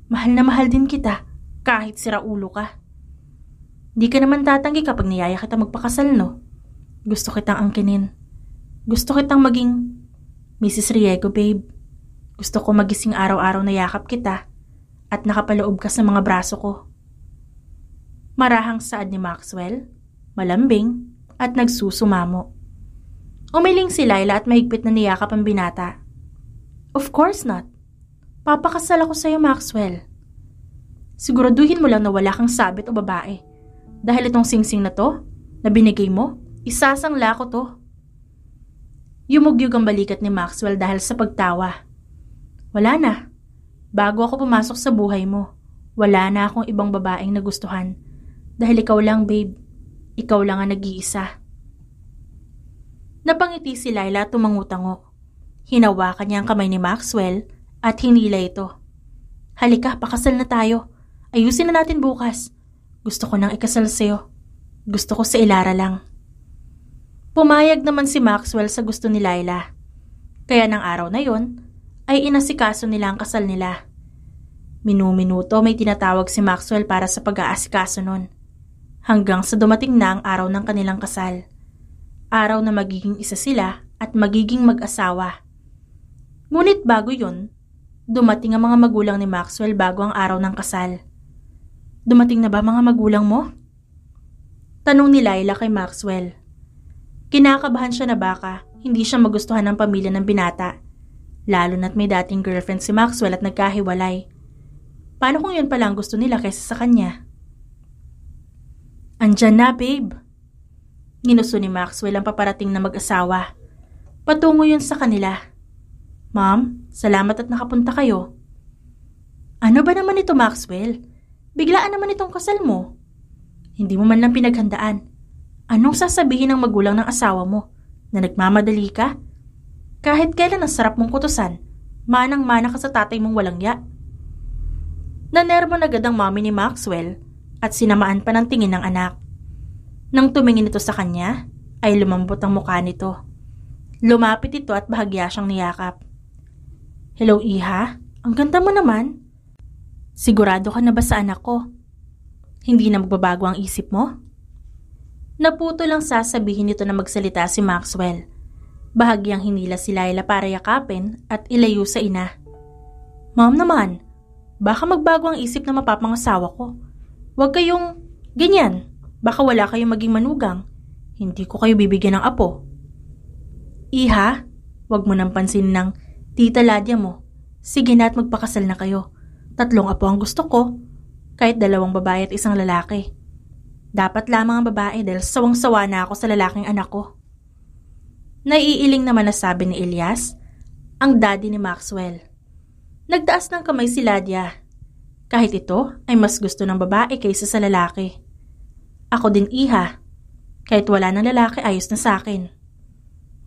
Mahal na mahal din kita kahit sira ulo ka. Di ka naman tatanggi kapag niyaya kita magpakasal no? Gusto kitang angkinin. Gusto kitang maging Mrs. Riego babe. Gusto ko magising araw-araw na yakap kita at nakapaloob ka sa mga braso ko. Marahang saad ni Maxwell malambing, at nagsusumamo. Umiling si Laila at mahigpit na niyakap ang binata. Of course not. Papakasal ako sa'yo, Maxwell. Siguraduhin mo lang na wala kang sabit o babae. Dahil itong singsing na to, na binigay mo, isasangla ko to. Yumugyug ang balikat ni Maxwell dahil sa pagtawa. Wala na. Bago ako pumasok sa buhay mo, wala na akong ibang babaeng nagustuhan. Dahil ikaw lang, babe. Ikaw lang ang nag-iisa. Napangiti si Lila tumangutango. Hinawakan niya ang kamay ni Maxwell at hinila ito. Halika, pakasal na tayo. Ayusin na natin bukas. Gusto ko nang ikasal sa'yo. Gusto ko si Ilara lang. Pumayag naman si Maxwell sa gusto ni Lila. Kaya ng araw na yon, ay inasikaso nila ang kasal nila. Minuminuto may tinatawag si Maxwell para sa pag-aasikaso nun hanggang sa dumating na ang araw ng kanilang kasal. Araw na magiging isa sila at magiging mag-asawa. Ngunit bago yun, dumating ang mga magulang ni Maxwell bago ang araw ng kasal. Dumating na ba mga magulang mo? Tanong ni Laila kay Maxwell. Kinakabahan siya na baka hindi siya magustuhan ng pamilya ng binata. Lalo na't may dating girlfriend si Maxwell at nagkahiwalay. Paano kung yun pala ang gusto nila kaysa sa kanya? Andyan na, babe. Ginusto ni Maxwell ang paparating na mag-asawa. Patungo yun sa kanila. Ma'am, salamat at nakapunta kayo. Ano ba naman ito, Maxwell? Biglaan naman itong kasal mo. Hindi mo man lang pinaghandaan. Anong sasabihin ng magulang ng asawa mo? Na nagmamadali ka? Kahit kailan ang sarap mong kutusan, manang-mana ka sa tatay mong walang ya. Nanermo na agad ang mami ni Maxwell at sinamaan pa ng tingin ng anak. Nang tumingin ito sa kanya, ay lumambot ang mukha nito. Lumapit ito at bahagya siyang niyakap. Hello, Iha. Ang ganda mo naman. Sigurado ka na ba sa anak ko? Hindi na magbabago ang isip mo? Naputo lang sasabihin nito na magsalita si Maxwell. Bahagyang hinila si Laila para yakapin at ilayo sa ina. Mom naman, baka magbago ang isip na mapapangasawa ko. Huwag kayong ganyan. Baka wala kayong maging manugang. Hindi ko kayo bibigyan ng apo. Iha, huwag mo nang pansin ng tita Ladia mo. Sige na at magpakasal na kayo. Tatlong apo ang gusto ko. Kahit dalawang babae at isang lalaki. Dapat lamang ang babae dahil sawang-sawa na ako sa lalaking anak ko. Naiiling naman na sabi ni Elias, ang daddy ni Maxwell. Nagdaas ng kamay si Ladia kahit ito ay mas gusto ng babae kaysa sa lalaki. Ako din iha. Kahit wala ng lalaki ayos na sa akin.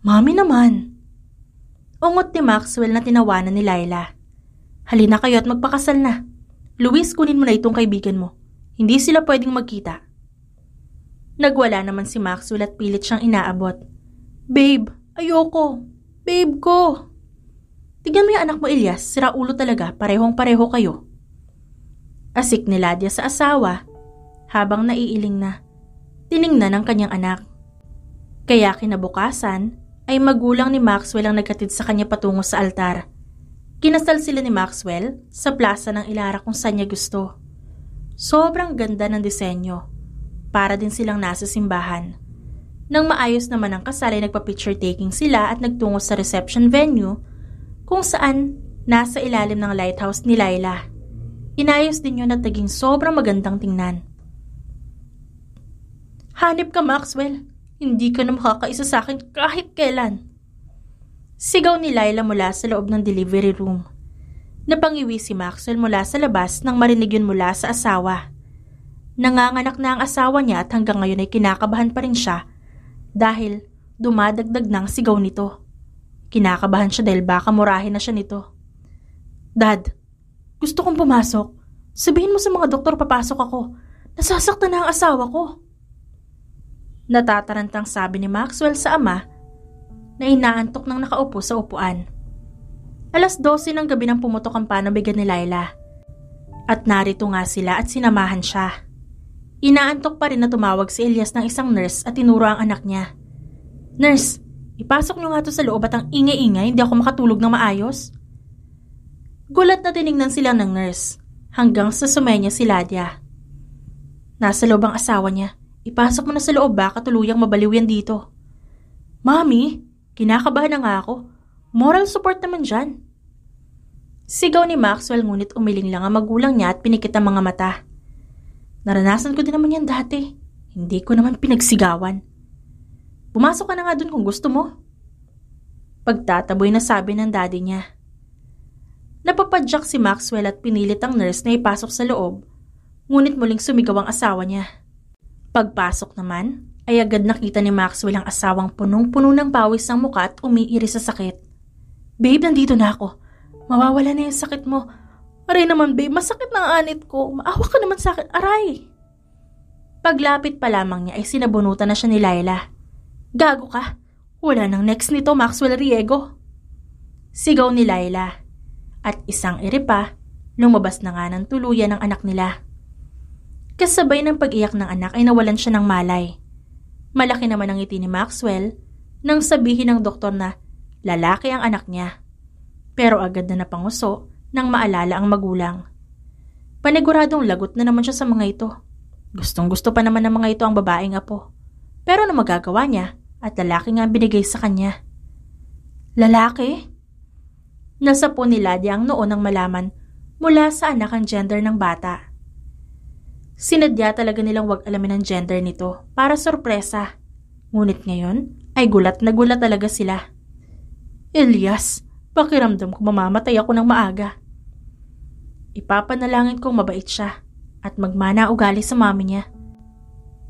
Mami naman. Ungot ni Maxwell na tinawanan ni Laila. Halina kayo at magpakasal na. Luis, kunin mo na itong kaibigan mo. Hindi sila pwedeng magkita. Nagwala naman si Maxwell at pilit siyang inaabot. Babe, ayoko. Babe ko. Tignan mo yung anak mo, Elias. Sira ulo talaga. Parehong pareho kayo. Asik ni Nadia sa asawa habang naiiling na. Tiningnan ang kanyang anak. Kaya kinabukasan ay magulang ni Maxwell ang nagkatid sa kanya patungo sa altar. Kinasal sila ni Maxwell sa plaza ng Ilara kung saan niya gusto. Sobrang ganda ng disenyo. Para din silang nasa simbahan. Nang maayos naman ang kasal ay nagpa-picture taking sila at nagtungo sa reception venue kung saan nasa ilalim ng lighthouse ni Laila. Inayos din yun at naging sobrang magandang tingnan. Hanip ka, Maxwell. Hindi ka na makakaisa sa akin kahit kailan. Sigaw ni Laila mula sa loob ng delivery room. Napangiwi si Maxwell mula sa labas nang marinig yun mula sa asawa. Nanganganak na ang asawa niya at hanggang ngayon ay kinakabahan pa rin siya dahil dumadagdag ng sigaw nito. Kinakabahan siya dahil baka murahin na siya nito. Dad, gusto kong pumasok. Sabihin mo sa mga doktor papasok ako. Nasasaktan na ang asawa ko. Natatarantang sabi ni Maxwell sa ama na inaantok ng nakaupo sa upuan. Alas 12 ng gabi nang pumutok ang panabigan ni Laila. At narito nga sila at sinamahan siya. Inaantok pa rin na tumawag si Elias ng isang nurse at tinuro ang anak niya. Nurse, ipasok niyo nga to sa loob at ang ingay-ingay hindi ako makatulog ng maayos. Gulat na tiningnan sila ng nurse hanggang sa sumenya si Ladia. Nasa loob ang asawa niya. Ipasok mo na sa loob baka tuluyang mabaliw yan dito. Mami, kinakabahan na nga ako. Moral support naman dyan. Sigaw ni Maxwell ngunit umiling lang ang magulang niya at pinikit ang mga mata. Naranasan ko din naman yan dati. Hindi ko naman pinagsigawan. Pumasok ka na nga dun kung gusto mo. Pagtataboy na sabi ng daddy niya. Napapadyak si Maxwell at pinilit ang nurse na ipasok sa loob. Ngunit muling sumigaw ang asawa niya. Pagpasok naman, ay agad nakita ni Maxwell ang asawang punong-puno ng pawis ng muka at umiiri sa sakit. Babe, nandito na ako. Mawawala na yung sakit mo. Aray naman babe, masakit na anit ko. Maawa ka naman sa akin. Aray! Paglapit pa lamang niya ay sinabunutan na siya ni Laila. Gago ka. Wala nang next nito, Maxwell Riego. Sigaw ni Laila at isang ere pa, lumabas na nga ng tuluyan ang anak nila. Kasabay ng pag-iyak ng anak ay nawalan siya ng malay. Malaki naman ang ngiti ni Maxwell nang sabihin ng doktor na lalaki ang anak niya. Pero agad na napanguso nang maalala ang magulang. Paniguradong lagot na naman siya sa mga ito. Gustong gusto pa naman ng mga ito ang babaeng apo. Pero ano magagawa niya at lalaki nga binigay sa kanya? Lalaki? Nasapo ni Nadia ang noon ang malaman mula sa anak ang gender ng bata. Sinadya talaga nilang wag alamin ang gender nito para sorpresa. Ngunit ngayon ay gulat na gulat talaga sila. Elias, pakiramdam ko mamamatay ako ng maaga. Ipapanalangin kong mabait siya at magmana ugali sa mami niya.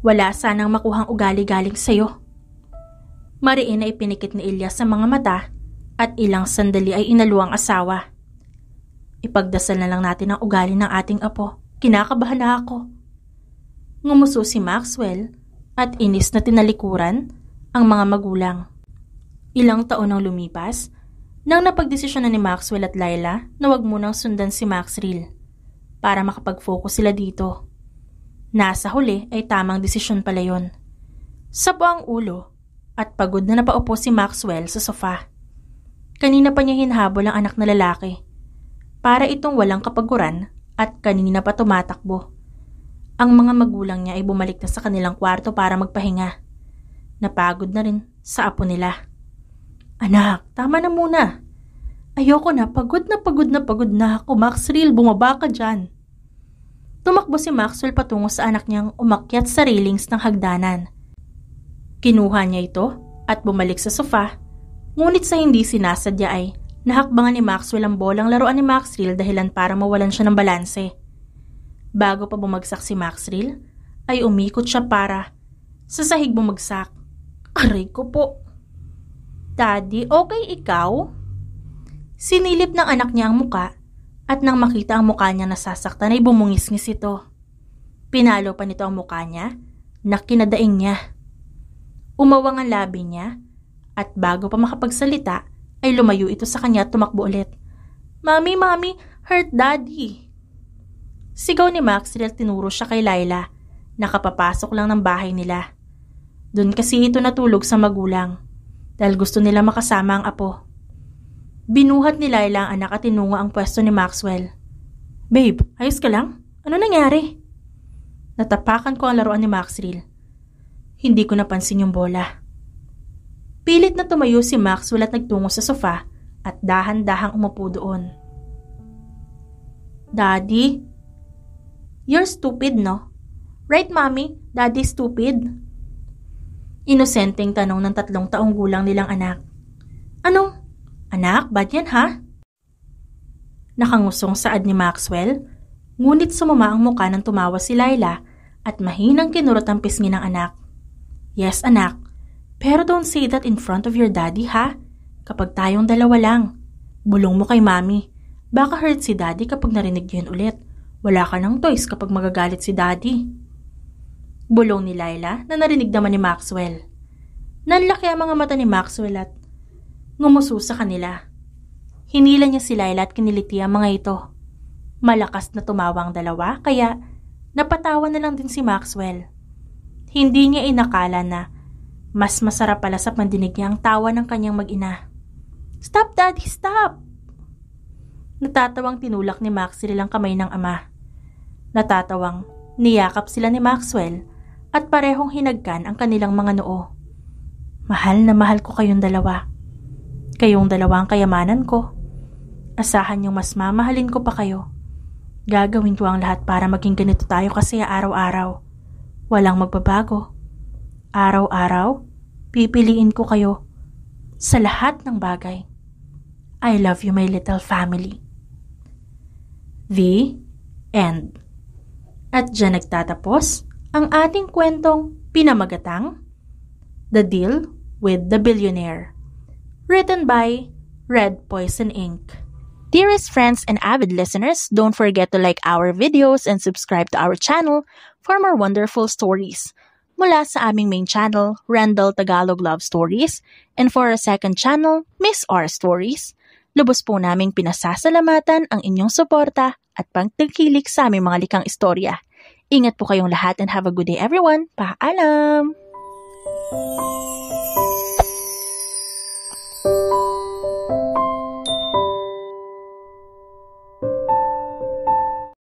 Wala sanang makuhang ugali galing sa'yo. Mariin na ipinikit ni Elias sa mga mata at ilang sandali ay inaluwang asawa. Ipagdasal na lang natin ang ugali ng ating apo. Kinakabahan na ako. Ngumuso si Maxwell at inis na tinalikuran ang mga magulang. Ilang taon nang lumipas nang napagdesisyon na ni Maxwell at Layla na wag munang sundan si Maxril para makapag-focus sila dito. Nasa huli ay tamang desisyon pala yon. Sabo ang ulo at pagod na napaupo si Maxwell sa sofa. Kanina pa niya hinhabol ang anak na lalaki. Para itong walang kapaguran at kanina pa tumatakbo. Ang mga magulang niya ay bumalik na sa kanilang kwarto para magpahinga. Napagod na rin sa apo nila. Anak, tama na muna. Ayoko na, pagod na pagod na pagod na ako. Maxwell, bumaba ka dyan. Tumakbo si Maxwell patungo sa anak niyang umakyat sa railings ng hagdanan. Kinuha niya ito at bumalik sa sofa Ngunit sa hindi sinasadya ay nahakbangan ni Maxwell ang bolang laruan ni Maxrill dahilan para mawalan siya ng balanse. Bago pa bumagsak si Maxrill, ay umikot siya para sa sahig bumagsak. Aray ko po. Daddy, okay ikaw? Sinilip ng anak niya ang muka at nang makita ang mukha niya nasasaktan ay bumungis-ngis ito. Pinalo pa nito ang mukha niya na kinadaing niya. Umawang ang labi niya at bago pa makapagsalita ay lumayo ito sa kanya at tumakbo ulit. Mami, mami, hurt daddy. Sigaw ni Max dahil tinuro siya kay Laila. Nakapapasok lang ng bahay nila. Doon kasi ito natulog sa magulang dahil gusto nila makasama ang apo. Binuhat ni Laila ang anak at tinungo ang pwesto ni Maxwell. Babe, ayos ka lang? Ano nangyari? Natapakan ko ang laruan ni Maxrill. Hindi ko napansin yung bola. Pilit na tumayo si Maxwell at nagtungo sa sofa at dahan-dahang umupo doon. Daddy? You're stupid, no? Right, mommy? Daddy stupid? Inosenteng tanong ng tatlong taong gulang nilang anak. Anong? Anak, bad yan ha? Nakangusong saad ni Maxwell, ngunit sumama ang muka ng tumawa si Layla at mahinang kinurot ang pisngi ng anak. Yes, anak. Pero don't say that in front of your daddy, ha? Kapag tayong dalawa lang. Bulong mo kay mommy. Baka hurt si daddy kapag narinig niya yun ulit. Wala ka ng toys kapag magagalit si daddy. Bulong ni Laila na narinig naman ni Maxwell. Nanlaki ang mga mata ni Maxwell at ngumuso sa kanila. Hinila niya si Laila at kiniliti ang mga ito. Malakas na tumawa ang dalawa kaya napatawa na lang din si Maxwell. Hindi niya inakala na mas masarap pala sa pandinig niya ang tawa ng kanyang mag-ina. Stop, Daddy! Stop! Natatawang tinulak ni Maxwell ang kamay ng ama. Natatawang niyakap sila ni Maxwell at parehong hinagkan ang kanilang mga noo. Mahal na mahal ko kayong dalawa. Kayong dalawa ang kayamanan ko. Asahan niyong mas mamahalin ko pa kayo. Gagawin ko ang lahat para maging ganito tayo kasi araw-araw. Walang magbabago. Araw-araw, pipiliin ko kayo sa lahat ng bagay. I love you, my little family. The end. At dyan nagtatapos ang ating kwentong pinamagatang The Deal with the Billionaire. Written by Red Poison Inc. Dearest friends and avid listeners, don't forget to like our videos and subscribe to our channel for more wonderful stories mula sa aming main channel, Randall Tagalog Love Stories, and for our second channel, Miss R Stories. Lubos po naming pinasasalamatan ang inyong suporta at pangtangkilik sa aming mga likang istorya. Ingat po kayong lahat and have a good day everyone. Paalam! Thank you.